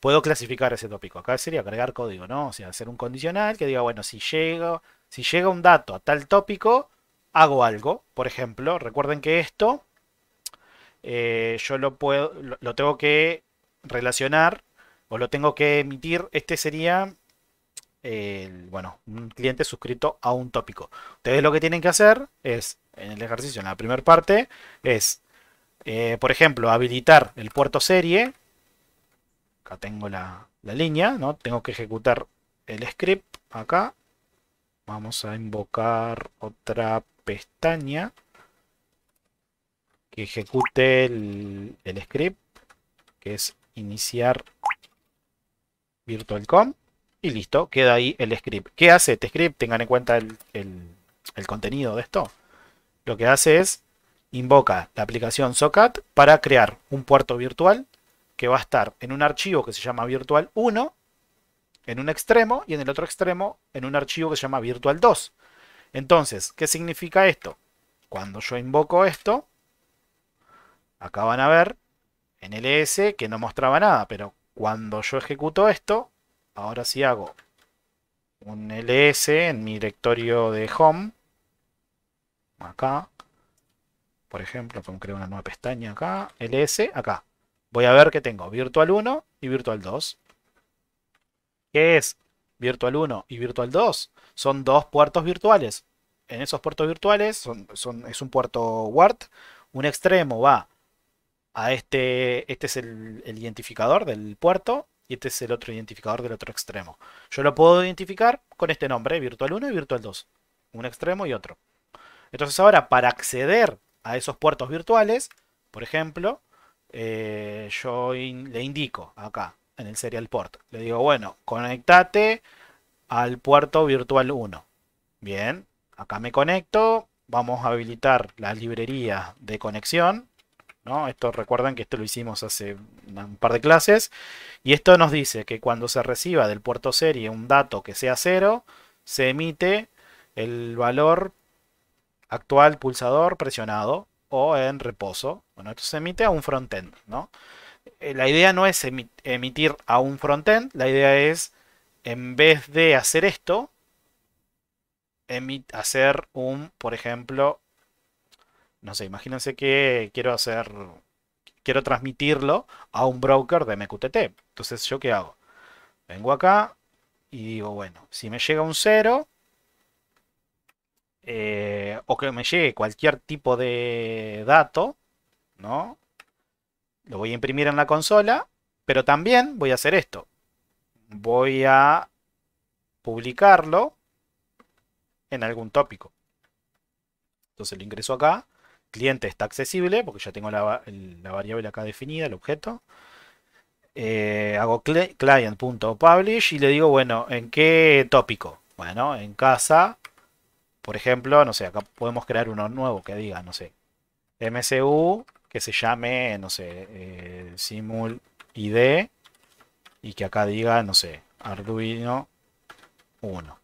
puedo clasificar ese tópico. Acá sería agregar código, ¿no? O sea, hacer un condicional que diga, bueno, si llega, si llega un dato a tal tópico, hago algo. Por ejemplo, recuerden que esto eh, yo lo, puedo, lo tengo que relacionar o lo tengo que emitir. Este sería bueno, un cliente suscrito a un tópico. Ustedes lo que tienen que hacer es, en el ejercicio, en la primera parte, es, eh, por ejemplo, habilitar el puerto serie. Acá tengo la, línea, ¿no? Tengo que ejecutar el script acá. Vamos a invocar otra pestaña que ejecute el, el script, que es iniciar virtualcom. Y listo, queda ahí el script. ¿Qué hace este script? Tengan en cuenta el, contenido de esto. Lo que hace es invoca la aplicación SOCAT para crear un puerto virtual que va a estar en un archivo que se llama virtual 1 en un extremo y en el otro extremo en un archivo que se llama virtual 2. Entonces, ¿qué significa esto? Cuando yo invoco esto, acá van a ver en LS e que no mostraba nada, pero cuando yo ejecuto esto, Ahora si hago un ls en mi directorio de home, acá, por ejemplo, crear una nueva pestaña acá, ls, acá. Voy a ver que tengo virtual 1 y virtual 2. ¿Qué es virtual 1 y virtual 2? Son dos puertos virtuales. En esos puertos virtuales es un puerto WART. Un extremo va a este, este es el, el identificador del puerto y este es el otro identificador del otro extremo. Yo lo puedo identificar con este nombre, virtual 1 y virtual 2. Un extremo y otro. Entonces ahora, para acceder a esos puertos virtuales, por ejemplo, eh, yo le indico acá, en el serial port. Le digo, bueno, conectate al puerto virtual 1. Bien, acá me conecto. Vamos a habilitar la librería de conexión. Esto recuerdan que esto lo hicimos hace un par de clases. Y esto nos dice que cuando se reciba del puerto serie un dato que sea cero, se emite el valor actual pulsador presionado o en reposo. Bueno, esto se emite a un frontend, ¿no? Eh, la idea no es emitir a un frontend, la idea es, en vez de hacer esto, hacer un, por ejemplo, no sé, imagínense que quiero hacer, quiero transmitirlo a un broker de MQTT. Entonces, ¿yo qué hago? Vengo acá y digo, bueno, si me llega un cero, eh, o que me llegue cualquier tipo de dato, ¿no? Lo voy a imprimir en la consola, pero también voy a hacer esto. Voy a publicarlo en algún tópico. Entonces lo ingreso acá cliente está accesible, porque ya tengo la, variable acá definida, el objeto. Eh, hago client.publish y le digo, bueno, ¿en qué tópico? Bueno, en casa, por ejemplo, no sé, acá podemos crear uno nuevo que diga, no sé, MCU, que se llame, no sé, eh, Simul ID y que acá diga, no sé, Arduino 1.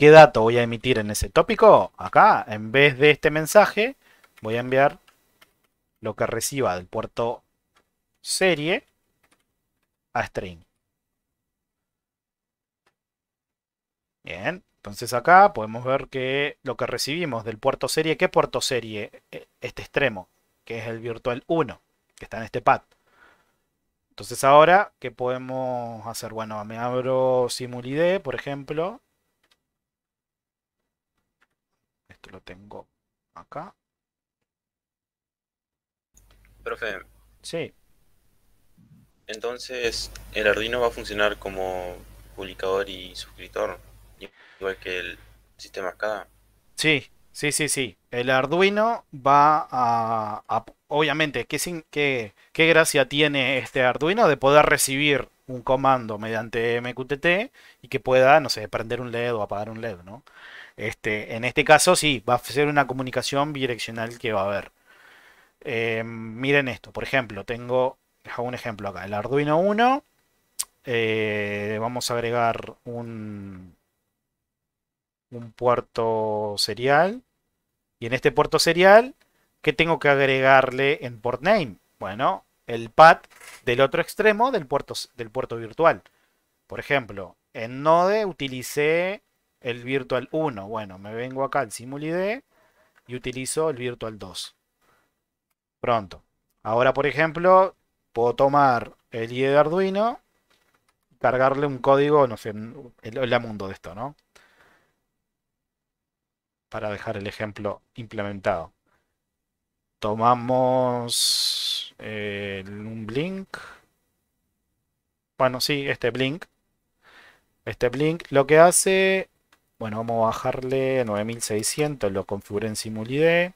¿Qué dato voy a emitir en ese tópico? Acá, en vez de este mensaje, voy a enviar lo que reciba del puerto serie a string. Bien, entonces acá podemos ver que lo que recibimos del puerto serie, ¿qué puerto serie? E, este extremo, que es el virtual 1, que está en este pad. Entonces ahora, ¿qué podemos hacer? Bueno, me abro SimulID, por ejemplo, lo tengo acá. Profe. Sí. Entonces, el Arduino va a funcionar como publicador y suscriptor, igual que el sistema acá. Sí, sí, sí, sí. El Arduino va a... obviamente, ¿qué, qué, ¿qué gracia tiene este Arduino de poder recibir un comando mediante MQTT y que pueda, no sé, prender un LED o apagar un LED, ¿no? Este, en este caso sí, va a ser una comunicación bidireccional que va a haber. Eh, miren esto, por ejemplo, tengo, un ejemplo acá, el Arduino 1. Eh, vamos a agregar un, puerto serial. Y en este puerto serial, ¿qué tengo que agregarle en port name? Bueno, el pad del otro extremo del puerto, del puerto virtual. Por ejemplo, en Node utilicé el virtual 1. Bueno, me vengo acá al SimulID y utilizo el virtual 2. Pronto. Ahora, por ejemplo, puedo tomar el ID de Arduino, cargarle un código, no sé, el, hola mundo de esto, ¿no? Para dejar el ejemplo implementado. Tomamos eh, un blink. Bueno, sí, este blink. Este blink lo que hace bueno, vamos a bajarle 9600, lo configuré en SimulID. E.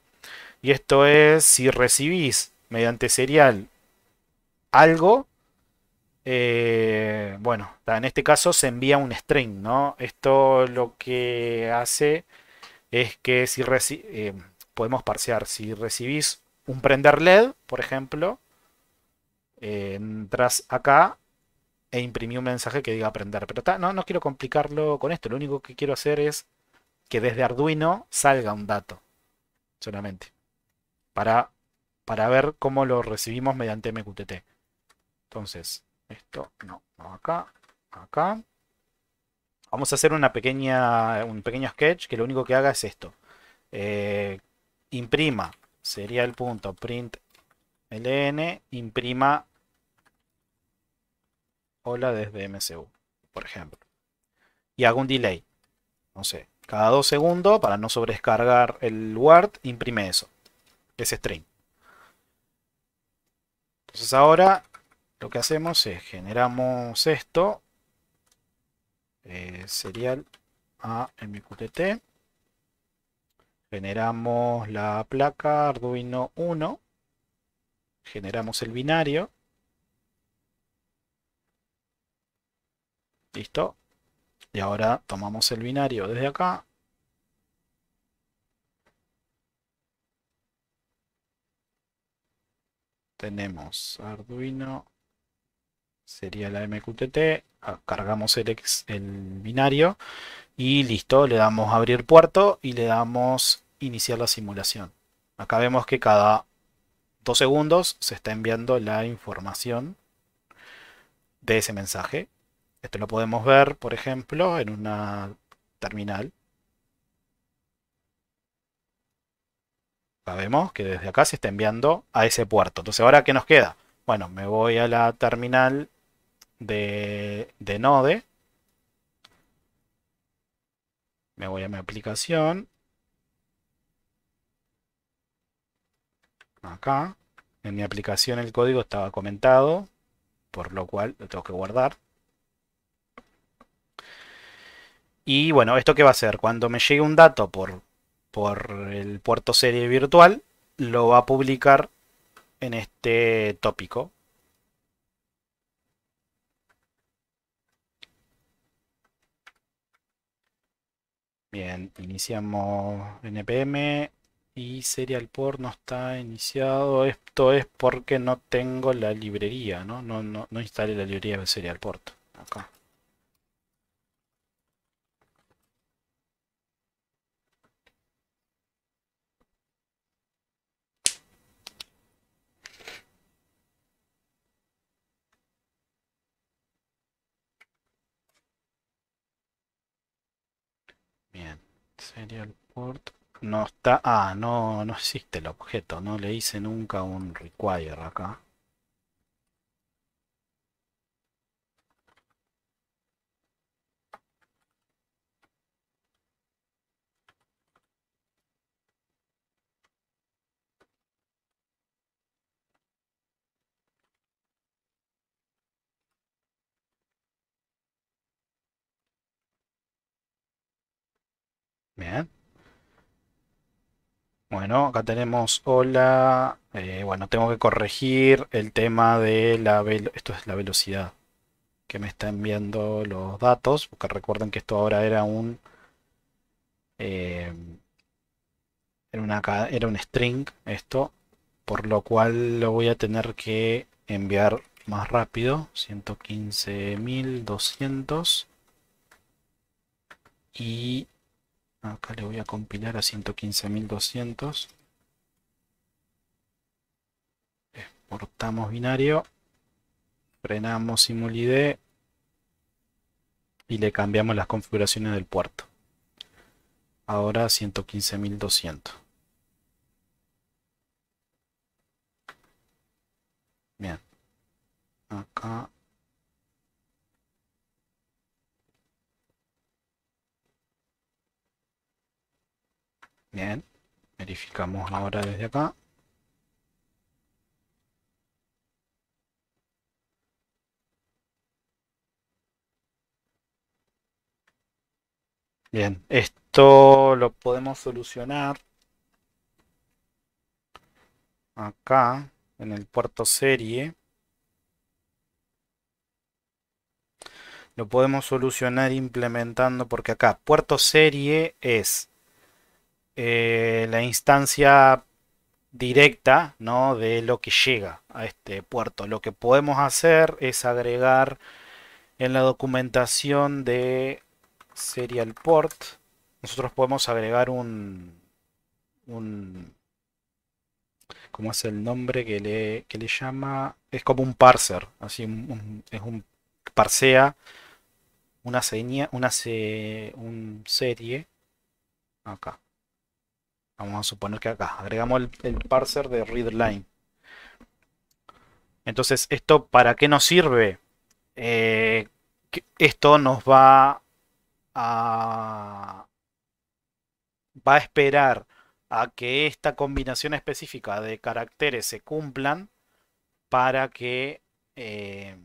Y esto es si recibís mediante serial algo, eh, bueno, en este caso se envía un string, ¿no? Esto lo que hace es que si recibís. Eh, podemos parsear, si recibís un prender LED, por ejemplo, eh, entras acá e imprimí un mensaje que diga aprender. Pero no, quiero complicarlo con esto. Lo único que quiero hacer es que desde Arduino salga un dato. Solamente. Para, para ver cómo lo recibimos mediante MQTT. Entonces, esto no. Acá, acá. Vamos a hacer una pequeña, un pequeño sketch que lo único que haga es esto. Eh, imprima, sería el punto, print ln, imprima hola desde MCU, por ejemplo. Y hago un delay. No sé, cada dos segundos, para no sobrecargar el Word, imprime eso. Ese string. Entonces ahora lo que hacemos es generamos esto. Eh, serial a MQTT. Generamos la placa Arduino 1. Generamos el binario. Listo. Y ahora tomamos el binario desde acá. Tenemos Arduino. Sería la MQTT. Ah, cargamos el, ex, el binario. Y listo, le damos abrir puerto y le damos iniciar la simulación. Acá vemos que cada dos segundos se está enviando la información de ese mensaje. Esto lo podemos ver, por ejemplo, en una terminal. Sabemos que desde acá se está enviando a ese puerto. Entonces, ¿ahora qué nos queda? Bueno, me voy a la terminal de, de Node. Me voy a mi aplicación. Acá. En mi aplicación el código estaba comentado, por lo cual lo tengo que guardar. Y bueno, ¿esto qué va a hacer? Cuando me llegue un dato por, por el puerto serie virtual, lo va a publicar en este tópico. Bien, iniciamos npm y serial port no está iniciado. Esto es porque no tengo la librería, ¿no? No, no, la librería de serial port. Acá. Serial port. No está. Ah, no, no existe el objeto. No le hice nunca un require acá. Bien. Bueno, acá tenemos hola. Eh, bueno, tengo que corregir el tema de la velocidad. Esto es la velocidad que me está enviando los datos. Porque recuerden que esto ahora era un... Em, era, una, era un string esto. Por lo cual lo voy a tener que enviar más rápido. 115.200. Y Acá le voy a compilar a 115.200. Exportamos binario. Frenamos SimulID. Y le cambiamos las configuraciones del puerto. Ahora 115.200. Bien. Acá Bien, verificamos ahora desde acá. Bien, esto lo podemos solucionar acá en el puerto serie. Lo podemos solucionar implementando, porque acá puerto serie es eh, la instancia directa de lo que llega a este puerto. Lo que podemos hacer es agregar en la documentación de serial port, nosotros podemos agregar un, un ¿cómo es el nombre que le, le llama? Es como un parser, así es un parsea una seña, una, un serie acá Vamos a suponer que acá agregamos el, parser de readline. Entonces, ¿esto para qué nos sirve? Eh, esto nos va a, va a esperar a que esta combinación específica de caracteres se cumplan para que eh,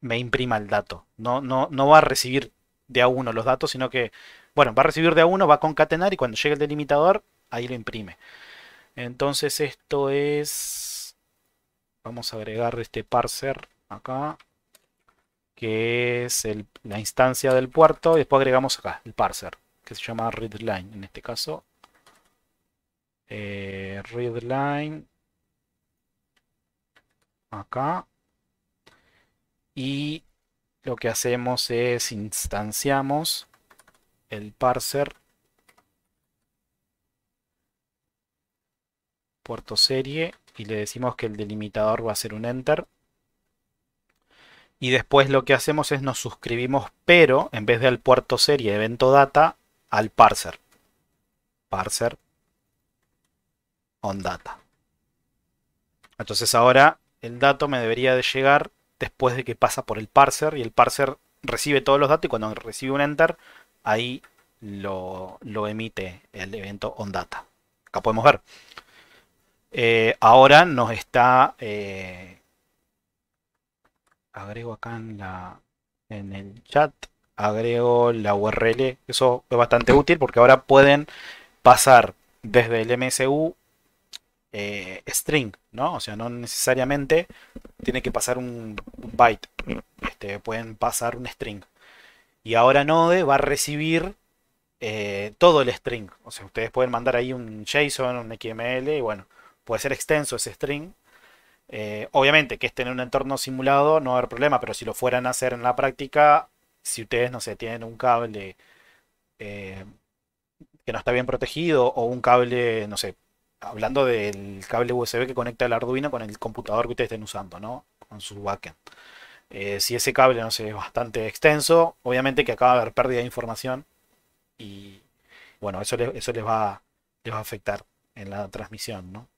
me imprima el dato. No, no, no va a recibir de a uno los datos, sino que, bueno, va a recibir de a uno, va a concatenar y cuando llegue el delimitador ahí lo imprime. Entonces esto es... Vamos a agregar este parser acá, que es la instancia del puerto. Y después agregamos acá el parser, que se llama readline en este caso. Eh, readline acá y lo que hacemos es instanciamos el parser puerto serie y le decimos que el delimitador va a ser un enter. Y después lo que hacemos es nos suscribimos, pero en vez de al puerto serie evento data, al parser. Parser on data. Entonces ahora el dato me debería de llegar después de que pasa por el parser y el parser recibe todos los datos y cuando recibe un enter, ahí lo, lo emite el evento on data. Acá podemos ver. Eh, ahora nos está... Eh, agrego acá en, la, en el chat, agrego la URL. Eso es bastante útil porque ahora pueden pasar desde el MSU eh, string, ¿no? O sea, no necesariamente tiene que pasar un, byte. Este, pueden pasar un string. Y ahora Node va a recibir todo el string. O sea, ustedes pueden mandar ahí un JSON, un XML y bueno, puede ser extenso ese string. Eh, obviamente que es tener un entorno simulado no va a haber problema, pero si lo fueran a hacer en la práctica, si ustedes, no sé, tienen un cable eh, que no está bien protegido o un cable, no sé, hablando del cable USB que conecta el Arduino con el computador que ustedes estén usando, ¿no? Con su backend. Eh, si ese cable, no sé, es bastante extenso, obviamente que acaba de haber pérdida de información y bueno, eso, eso les, va, les va a afectar en la transmisión, ¿no?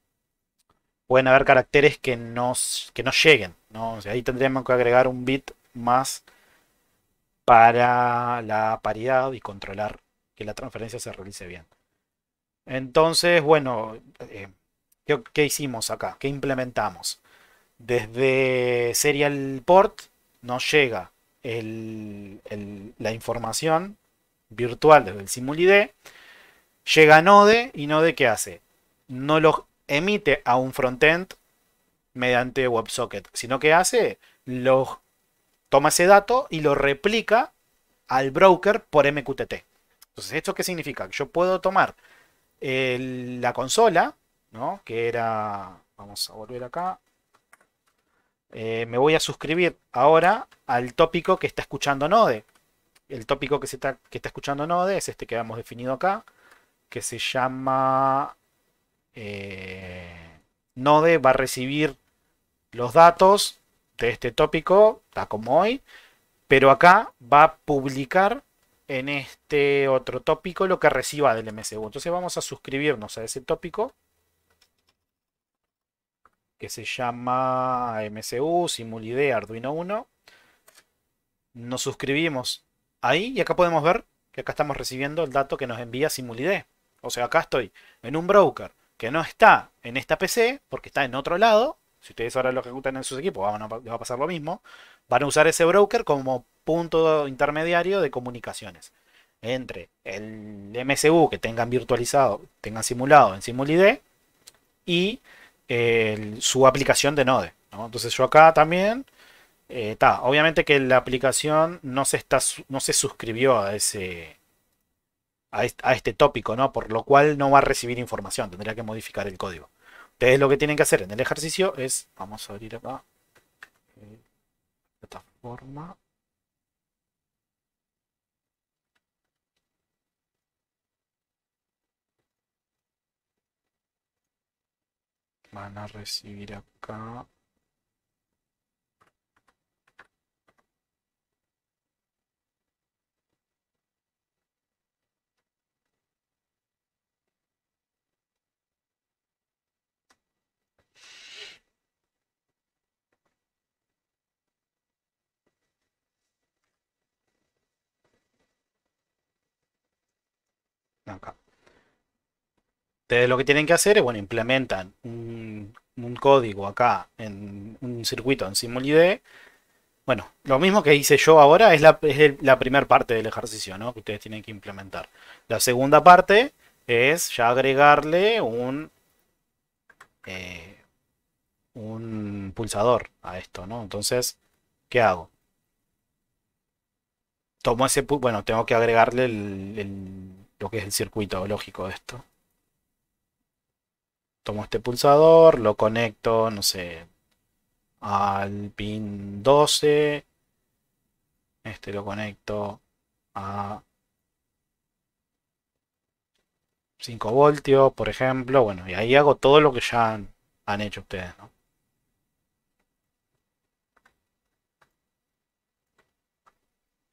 pueden haber caracteres que no, que lleguen. ¿no? ahí tendríamos que agregar un bit más para la paridad y controlar que la transferencia se realice bien. Entonces, bueno, eh, ¿qué, hicimos acá? ¿Qué implementamos? Desde Serial Port nos llega la información virtual desde el SimulID, llega Node y Node ¿qué hace? No lo, emite a un frontend mediante WebSocket, sino que hace, toma ese dato y lo replica al broker por MQTT. Entonces, ¿esto qué significa? Yo puedo tomar la consola, ¿no? Que era, vamos a volver acá, eh, me voy a suscribir ahora al tópico que está escuchando Node. El tópico que, se está, que está escuchando Node es este que hemos definido acá, que se llama eh, Node va a recibir los datos de este tópico, está como hoy, pero acá va a publicar en este otro tópico lo que reciba del MSU Entonces vamos a suscribirnos a ese tópico que se llama MCU Simulide Arduino 1. Nos suscribimos ahí y acá podemos ver que acá estamos recibiendo el dato que nos envía Simulide. O sea, acá estoy en un broker que no está en esta PC, porque está en otro lado, si ustedes ahora lo ejecutan en sus equipos, va a pasar lo mismo, van a usar ese broker como punto intermediario de comunicaciones entre el MSU que tengan virtualizado, tengan simulado en simulide y eh, su aplicación de Node. ¿no? Entonces yo acá también, está. Eh, obviamente que la aplicación no se, está, no se suscribió a ese a, este, tópico, ¿no? Por lo cual no va a recibir información, tendría que modificar el código. Ustedes lo que tienen que hacer en el ejercicio es, vamos a abrir acá, eh, plataforma. Van a recibir acá Ustedes lo que tienen que hacer es, bueno, implementan un, código acá en un circuito en SimulID. Bueno, lo mismo que hice yo ahora es la, primera parte del ejercicio, ¿no? Que ustedes tienen que implementar. La segunda parte es ya agregarle un, eh, un pulsador a esto, ¿no? Entonces, ¿qué hago? Tomo ese... Bueno, tengo que agregarle lo que es el circuito lógico de esto tomo este pulsador, lo conecto, no sé, al pin 12. Este lo conecto a 5 voltios, por ejemplo. Bueno, y ahí hago todo lo que ya han, hecho ustedes, ¿no?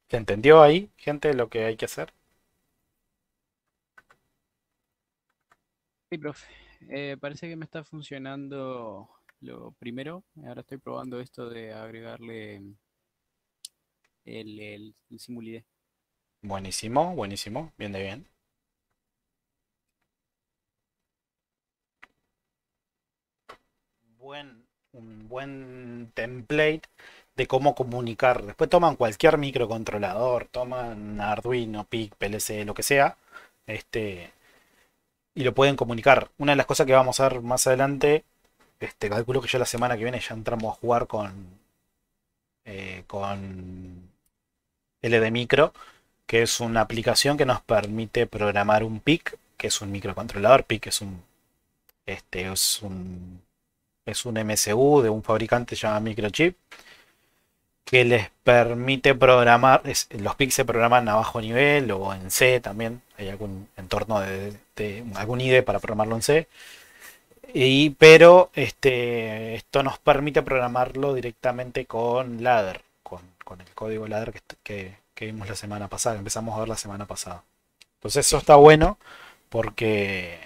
¿Se entendió ahí, gente, lo que hay que hacer? Sí, profe. Eh, parece que me está funcionando lo primero. Ahora estoy probando esto de agregarle mm, el, el, Simulide. Buenísimo, buenísimo. Bien de bien. Buen, un buen template de cómo comunicar. Después toman cualquier microcontrolador, toman Arduino, PIC, PLC, lo que sea. Este, y lo pueden comunicar. Una de las cosas que vamos a ver más adelante, este, calculo que ya la semana que viene ya entramos a jugar con, eh, LDmicro, Micro, que es una aplicación que nos permite programar un PIC, que es un microcontrolador. PIC es un, este, es un, es un MSU de un fabricante llamado Microchip que les permite programar, los pixels se programan a bajo nivel o en C también, hay algún entorno de, algún IDE para programarlo en C. pero este, esto nos permite programarlo directamente con ladder, con, el código ladder que, vimos la semana pasada, empezamos a ver la semana pasada. Entonces eso está bueno porque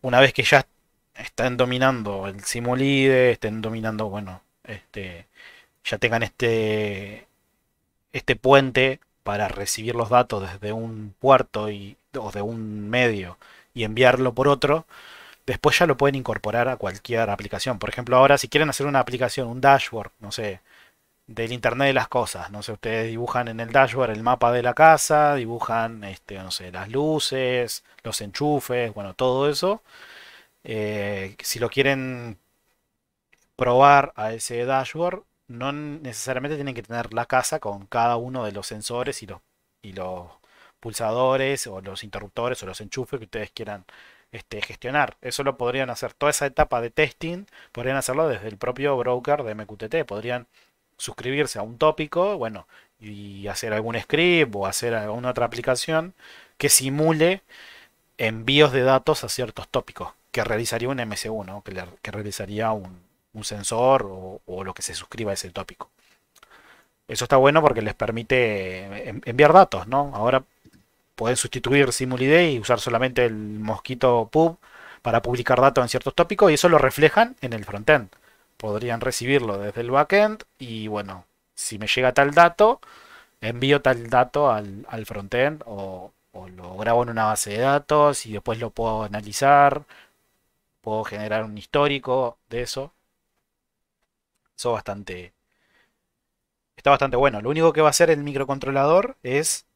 una vez que ya están dominando el simulide, estén dominando, bueno, este, ya tengan este, este puente para recibir los datos desde un puerto y, o de un medio y enviarlo por otro, después ya lo pueden incorporar a cualquier aplicación. Por ejemplo, ahora si quieren hacer una aplicación, un dashboard, no sé, del Internet de las Cosas, no sé, ustedes dibujan en el dashboard el mapa de la casa, dibujan, este, no sé, las luces, los enchufes, bueno, todo eso. Eh, si lo quieren probar a ese dashboard, no necesariamente tienen que tener la casa con cada uno de los sensores y los, y los pulsadores o los interruptores o los enchufes que ustedes quieran este, gestionar. Eso lo podrían hacer, toda esa etapa de testing, podrían hacerlo desde el propio broker de MQTT. Podrían suscribirse a un tópico, bueno, y hacer algún script o hacer alguna otra aplicación que simule envíos de datos a ciertos tópicos que realizaría un MS1, que realizaría un, un sensor o, lo que se suscriba a ese tópico. Eso está bueno porque les permite eh, enviar datos, ¿no? Ahora pueden sustituir Simulide y usar solamente el mosquito pub para publicar datos en ciertos tópicos y eso lo reflejan en el frontend. Podrían recibirlo desde el backend y bueno, si me llega tal dato, envío tal dato al, frontend o lo grabo en una base de datos y después lo puedo analizar, puedo generar un histórico de eso. Eso bastante. Está bastante bueno. Lo único que va a hacer el microcontrolador es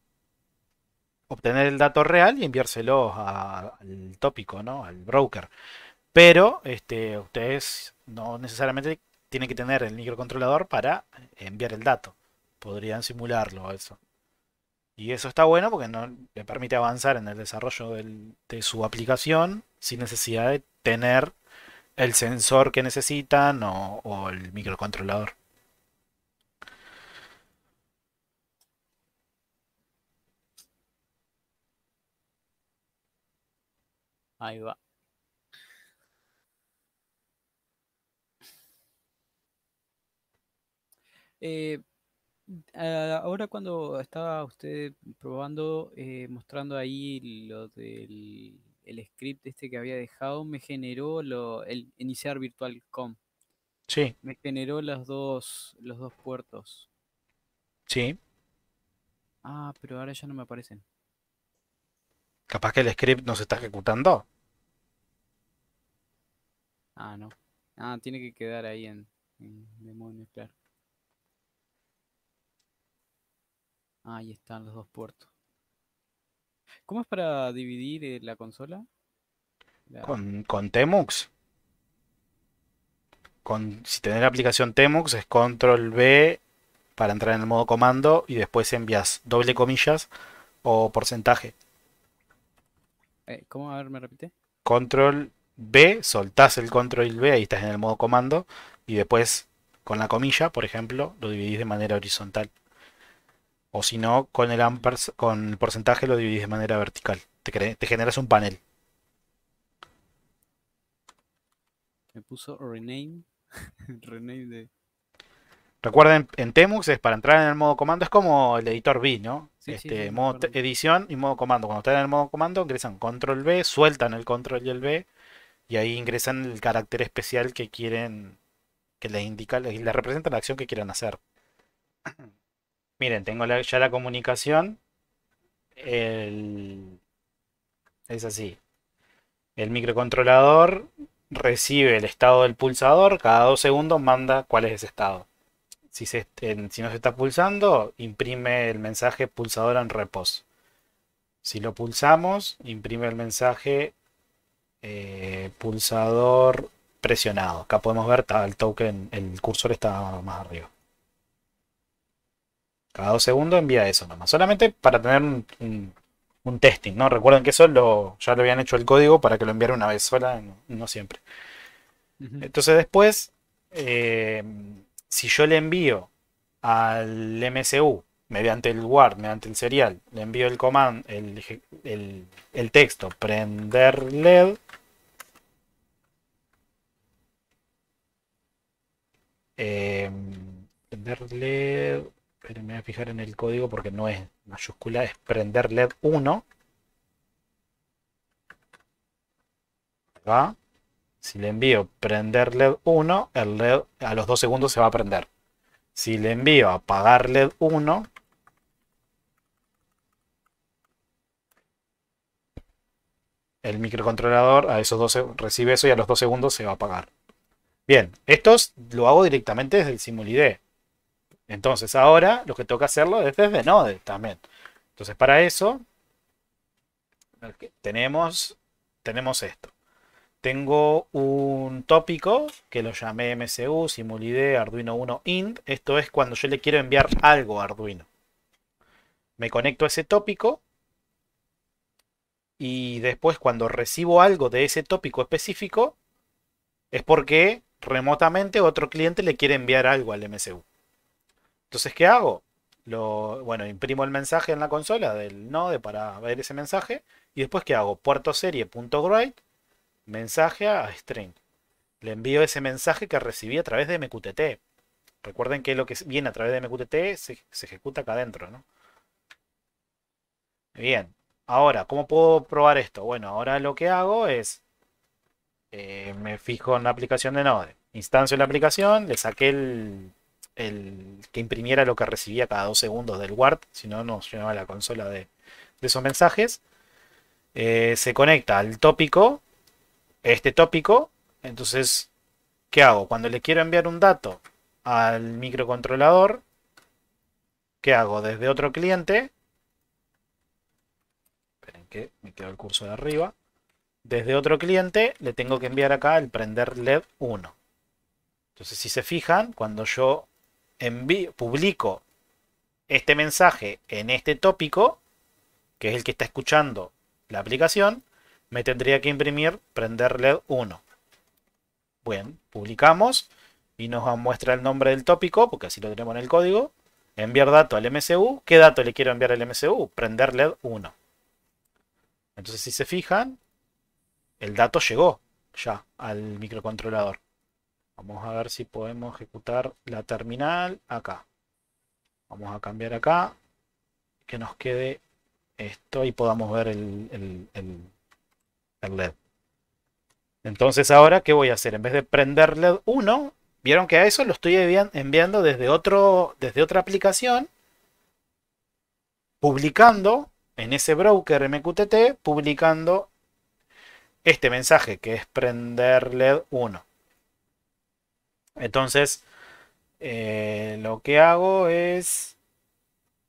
obtener el dato real y enviárselo al tópico, ¿no? Al broker. Pero este, ustedes no necesariamente tienen que tener el microcontrolador para enviar el dato. Podrían simularlo eso. Y eso está bueno porque no, le permite avanzar en el desarrollo de su aplicación sin necesidad de tener el sensor que necesitan o, el microcontrolador. Ahí va. Eh, ahora cuando estaba usted probando, eh, mostrando ahí lo del el script este que había dejado me generó el iniciar virtual virtual.com. Sí. Me generó los dos, los dos puertos. Sí. Ah, pero ahora ya no me aparecen. Capaz que el script no se está ejecutando. Ah, no. Ah, tiene que quedar ahí en, en Ahí están los dos puertos. ¿Cómo es para dividir eh, la consola? Con, Tmux. Temux. Con, si tenés la aplicación Temux es control B para entrar en el modo comando y después envías doble comillas o porcentaje. Eh, ¿Cómo? A ver, me repite. Control B, soltás el control B, ahí estás en el modo comando y después con la comilla, por ejemplo, lo dividís de manera horizontal. O si no, con el, con porcentaje lo dividís de manera vertical. Te, generas un panel. Me puso rename. <laughs> rename Recuerden, en Temux es para entrar en el modo comando, es como el editor B, ¿no? este, modo edición y modo comando. Cuando están en el modo comando, ingresan control B, sueltan el control y el B, y ahí ingresan el carácter especial que quieren, que les indica, les, les representa la acción que quieran hacer. <clears throat> Miren, tengo ya la comunicación. es así. El microcontrolador recibe el estado del pulsador, cada dos segundos manda cuál es ese estado. Si, no se está pulsando, imprime el mensaje pulsador en reposo. Si lo pulsamos, imprime el mensaje eh, pulsador presionado. Acá podemos ver el token, el cursor está más arriba. Cada dos segundos envía eso nomás. Solamente para tener un, testing, ¿no? Recuerden que eso ya lo habían hecho el código para que lo enviara una vez sola, no, siempre. Entonces después, eh, si yo le envío al MCU mediante el guard, mediante el serial, le envío el comando, el, texto prender LED. Eh, prender LED. Esperen, me voy a fijar en el código porque no es mayúscula, es prender LED 1. Si le envío prender LED 1, el LED a los 2 segundos se va a prender. Si le envío apagar LED 1, el microcontrolador a esos 12, recibe eso y a los 2 segundos se va a apagar. Bien, esto lo hago directamente desde el SimulID. Entonces ahora lo que toca hacerlo es desde Node también. Entonces para eso tenemos, tenemos esto. Tengo un tópico que lo llamé MCU, Simulide, Arduino 1, int. Esto es cuando yo le quiero enviar algo a Arduino. Me conecto a ese tópico y después cuando recibo algo de ese tópico específico es porque remotamente otro cliente le quiere enviar algo al MCU. Entonces, ¿qué hago? Lo, bueno, imprimo el mensaje en la consola del node para ver ese mensaje. Y después, ¿qué hago? Puerto serie.write, mensaje a string. Le envío ese mensaje que recibí a través de MQTT. Recuerden que lo que viene a través de MQTT se, ejecuta acá adentro, ¿no? Bien. Ahora, ¿cómo puedo probar esto? Bueno, ahora lo que hago es... Eh, me fijo en la aplicación de Node. Instancio la aplicación, le saqué el el que imprimiera lo que recibía cada dos segundos del guard. si no nos llenaba la consola de, esos mensajes. Eh, se conecta al tópico, este tópico, entonces, ¿qué hago? Cuando le quiero enviar un dato al microcontrolador, ¿qué hago? Desde otro cliente, esperen que me quedó el curso de arriba, desde otro cliente le tengo que enviar acá el prender LED 1. Entonces, si se fijan, cuando yo envío, publico este mensaje en este tópico, que es el que está escuchando la aplicación, me tendría que imprimir prender LED 1. bueno publicamos y nos muestra el nombre del tópico, porque así lo tenemos en el código. Enviar dato al MCU. ¿Qué dato le quiero enviar al MCU? Prender LED 1. Entonces, si se fijan, el dato llegó ya al microcontrolador. Vamos a ver si podemos ejecutar la terminal acá. Vamos a cambiar acá. Que nos quede esto y podamos ver el, LED. Entonces ahora, ¿qué voy a hacer? En vez de prender LED 1, vieron que a eso lo estoy enviando desde, otro, desde otra aplicación. Publicando en ese broker MQTT, publicando este mensaje que es prender LED 1. Entonces, eh, lo que hago es,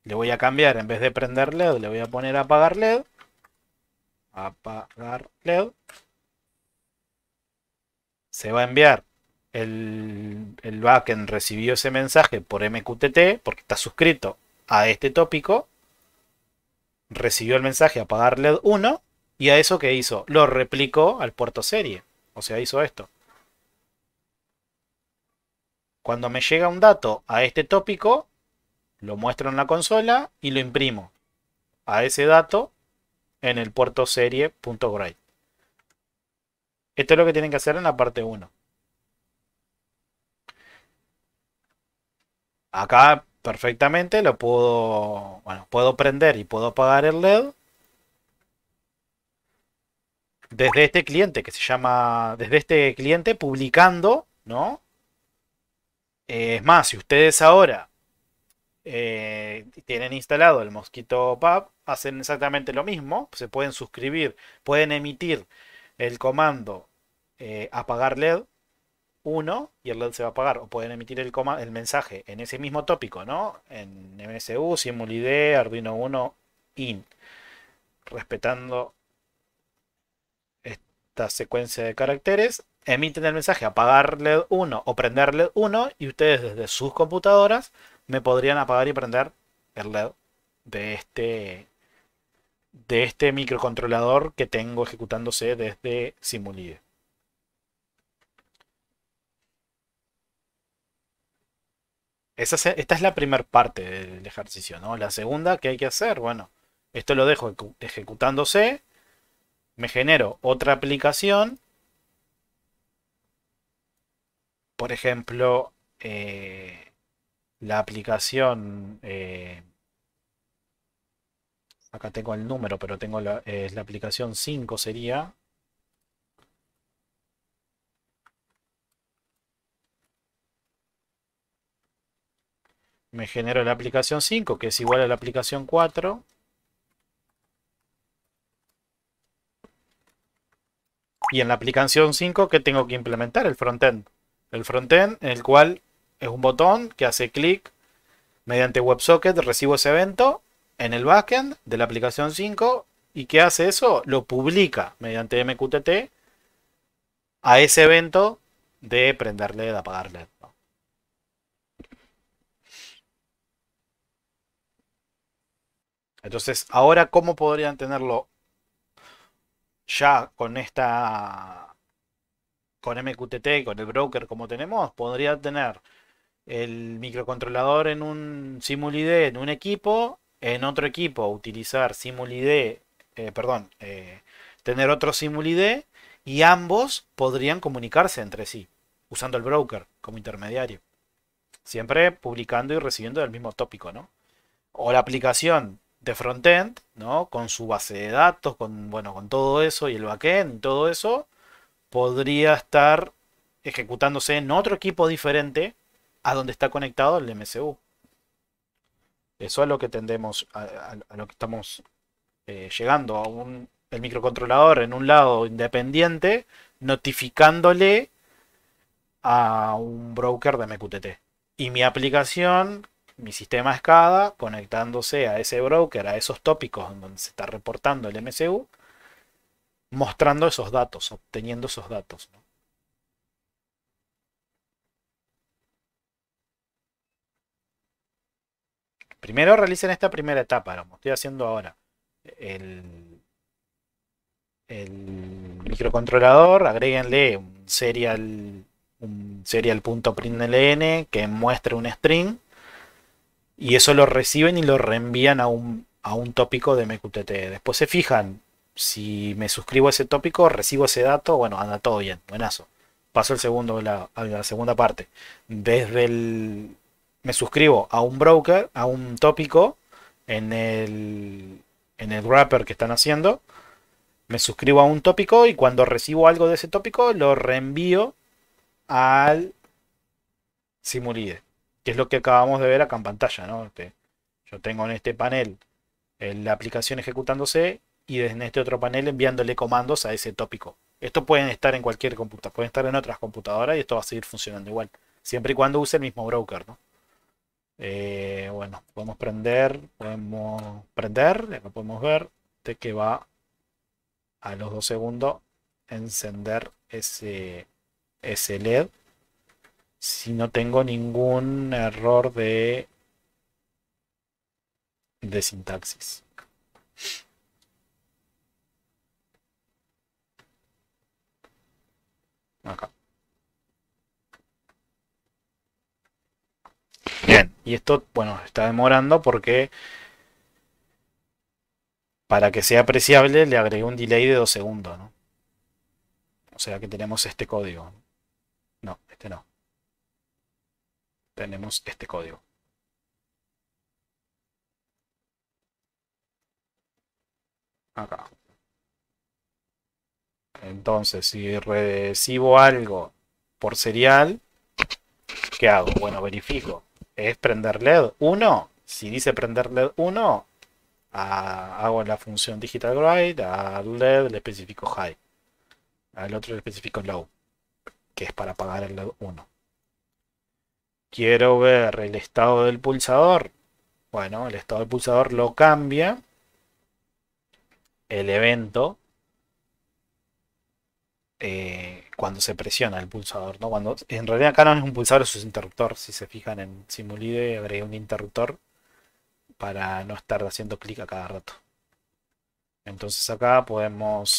le voy a cambiar, en vez de prender LED, le voy a poner apagar LED. Apagar LED. Se va a enviar el, el backend recibió ese mensaje por MQTT, porque está suscrito a este tópico, recibió el mensaje apagar LED 1 y a eso que hizo, lo replicó al puerto serie, o sea, hizo esto. Cuando me llega un dato a este tópico, lo muestro en la consola y lo imprimo a ese dato en el puerto serie.grade. Esto es lo que tienen que hacer en la parte 1. Acá perfectamente lo puedo, bueno, puedo prender y puedo apagar el LED desde este cliente que se llama, desde este cliente publicando, ¿no? Eh, es más, si ustedes ahora eh, tienen instalado el Mosquito Pub, hacen exactamente lo mismo. Se pueden suscribir, pueden emitir el comando eh, apagar LED 1 y el LED se va a apagar. O pueden emitir el, mensaje en ese mismo tópico, ¿no? En MSU, Simulide, Arduino 1, IN. Respetando esta secuencia de caracteres emiten el mensaje apagar LED 1 o prender LED 1 y ustedes desde sus computadoras me podrían apagar y prender el LED de este, de este microcontrolador que tengo ejecutándose desde Simulide. esta es la primera parte del ejercicio, ¿no? La segunda que hay que hacer, bueno, esto lo dejo ejecutándose, me genero otra aplicación por ejemplo, eh, la aplicación, eh, acá tengo el número, pero tengo la, la aplicación 5 sería, me genero la aplicación 5, que es igual a la aplicación 4. Y en la aplicación 5, ¿qué tengo que implementar? El frontend el frontend, en el cual es un botón que hace clic mediante WebSocket, recibo ese evento en el backend de la aplicación 5 y que hace eso, lo publica mediante MQTT a ese evento de prenderle, de apagarle. Entonces, ahora, ¿cómo podrían tenerlo ya con esta con MQTT, con el broker como tenemos, podría tener el microcontrolador en un SimulID en un equipo, en otro equipo utilizar SimulID, eh, perdón, eh, tener otro SimulID y ambos podrían comunicarse entre sí usando el broker como intermediario. Siempre publicando y recibiendo del mismo tópico, ¿no? O la aplicación de frontend, ¿no? Con su base de datos, con, bueno, con todo eso y el backend todo eso, podría estar ejecutándose en otro equipo diferente a donde está conectado el MCU. Eso es lo que tendemos, a, lo que estamos eh, llegando, a un, el microcontrolador en un lado independiente notificándole a un broker de MQTT. Y mi aplicación, mi sistema SCADA, conectándose a ese broker, a esos tópicos donde se está reportando el MCU, mostrando esos datos, obteniendo esos datos. Primero realicen esta primera etapa, como estoy haciendo ahora. El, microcontrolador, agréguenle un serial, un serial.println que muestre un string y eso lo reciben y lo reenvían a un, a un tópico de MQTT. Después se fijan si me suscribo a ese tópico, recibo ese dato, bueno, anda todo bien, buenazo. Paso el segundo, la, a la segunda parte. Desde el... Me suscribo a un broker, a un tópico, en el, en el wrapper que están haciendo. Me suscribo a un tópico y cuando recibo algo de ese tópico, lo reenvío al Simulide, que es lo que acabamos de ver acá en pantalla. Este, yo tengo en este panel eh, la aplicación ejecutándose y en este otro panel enviándole comandos a ese tópico. Esto pueden estar en cualquier computadora, pueden estar en otras computadoras y esto va a seguir funcionando igual, siempre y cuando use el mismo broker, ¿no? Eh, bueno, podemos prender, podemos prender, podemos ver de que va a los dos segundos encender ese, ese LED si no tengo ningún error de, de sintaxis. Acá. Bien, y esto, bueno, está demorando porque para que sea apreciable le agregué un delay de dos segundos, ¿no? O sea que tenemos este código. No, este no. Tenemos este código. Acá. Entonces, si recibo algo por serial, ¿qué hago? Bueno, verifico. ¿Es prender LED 1? Si dice prender LED 1, ah, hago la función digital write, al LED le especifico high, al otro le especifico low, que es para apagar el LED 1. Quiero ver el estado del pulsador. Bueno, el estado del pulsador lo cambia el evento eh, cuando se presiona el pulsador, ¿no? Cuando, en realidad acá no es un pulsador, es un interruptor. Si se fijan en Simulide, agregué un interruptor para no estar haciendo clic a cada rato. Entonces acá podemos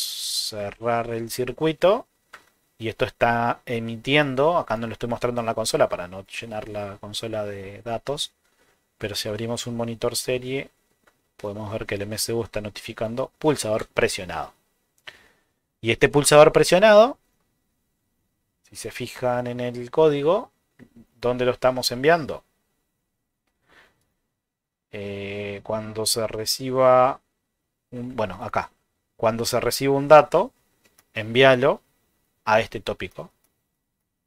cerrar el circuito y esto está emitiendo, acá no lo estoy mostrando en la consola para no llenar la consola de datos, pero si abrimos un monitor serie podemos ver que el MSU está notificando pulsador presionado. Y este pulsador presionado, si se fijan en el código, ¿dónde lo estamos enviando? Eh, cuando se reciba, un, bueno, acá, cuando se reciba un dato, envíalo a este tópico.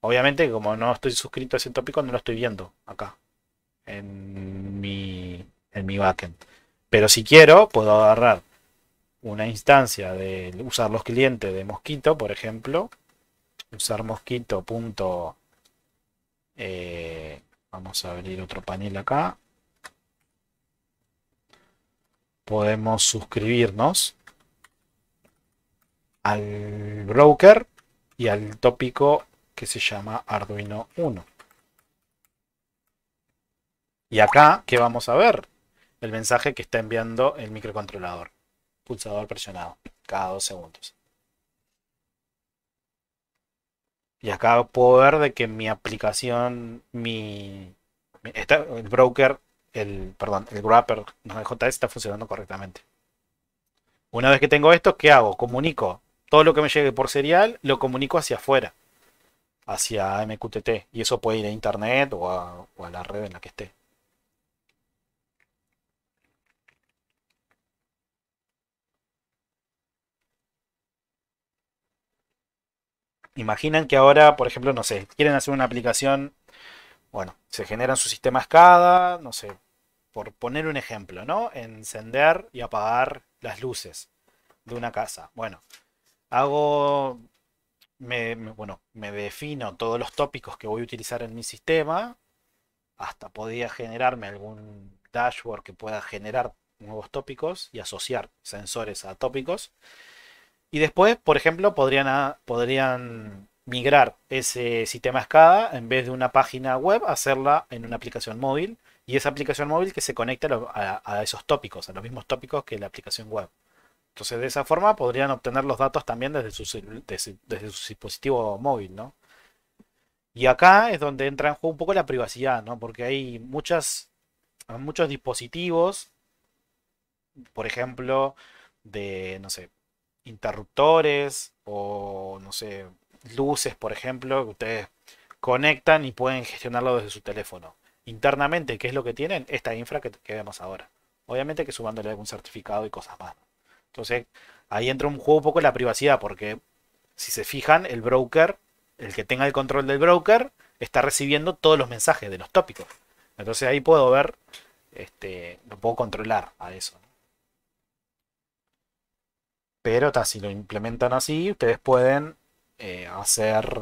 Obviamente, como no estoy suscrito a ese tópico, no lo estoy viendo acá en mi, en mi backend. Pero si quiero, puedo agarrar una instancia de usar los clientes de Mosquito, por ejemplo, usar mosquito. Eh, vamos a abrir otro panel acá. Podemos suscribirnos al broker y al tópico que se llama Arduino 1. Y acá, ¿qué vamos a ver? El mensaje que está enviando el microcontrolador pulsador presionado cada dos segundos. Y acá puedo ver de que mi aplicación, mi, el broker, el, perdón, el wrapper, no, el JS está funcionando correctamente. Una vez que tengo esto, ¿qué hago? Comunico todo lo que me llegue por serial, lo comunico hacia afuera, hacia MQTT. Y eso puede ir a internet o a la red en la que esté. imaginan que ahora, por ejemplo, no sé, quieren hacer una aplicación, bueno, se generan sus sistemas cada, no sé, por poner un ejemplo, ¿no? Encender y apagar las luces de una casa. Bueno, hago, me, bueno, me defino todos los tópicos que voy a utilizar en mi sistema, hasta podría generarme algún dashboard que pueda generar nuevos tópicos y asociar sensores a tópicos. Y después, por ejemplo, podrían, ah, podrían migrar ese sistema SCADA en vez de una página web, hacerla en una aplicación móvil y esa aplicación móvil que se conecta a, esos tópicos, a los mismos tópicos que la aplicación web. Entonces, de esa forma podrían obtener los datos también desde su, desde, su dispositivo móvil, ¿no? Y acá es donde entra en juego un poco la privacidad, ¿no? Porque hay muchas, muchos dispositivos, por ejemplo, de, no sé, interruptores o, no sé, luces, por ejemplo, que ustedes conectan y pueden gestionarlo desde su teléfono. Internamente, ¿qué es lo que tienen? Esta infra que, vemos ahora. Obviamente que sumándole algún certificado y cosas más. Entonces, ahí entra un juego un poco la privacidad, porque si se fijan, el broker, el que tenga el control del broker, está recibiendo todos los mensajes de los tópicos. Entonces ahí puedo ver, este, lo puedo controlar a eso. Pero si lo implementan así, ustedes pueden eh, hacer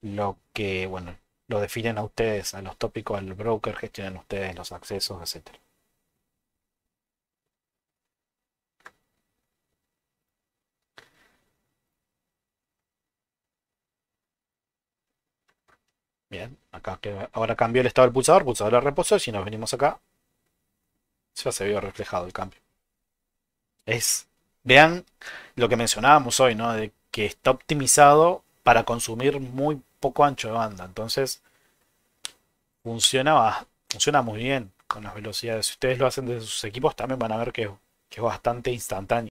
lo que, bueno, lo definen a ustedes, a los tópicos, al broker, gestionen ustedes los accesos, etc. Bien, acá que ahora cambió el estado del pulsador, pulsador de reposo, y si nos venimos acá, ya se vio reflejado el cambio. Es Vean lo que mencionábamos hoy, ¿no? De que está optimizado para consumir muy poco ancho de banda. Entonces, funciona, funciona muy bien con las velocidades. Si ustedes lo hacen desde sus equipos, también van a ver que, que es bastante instantáneo.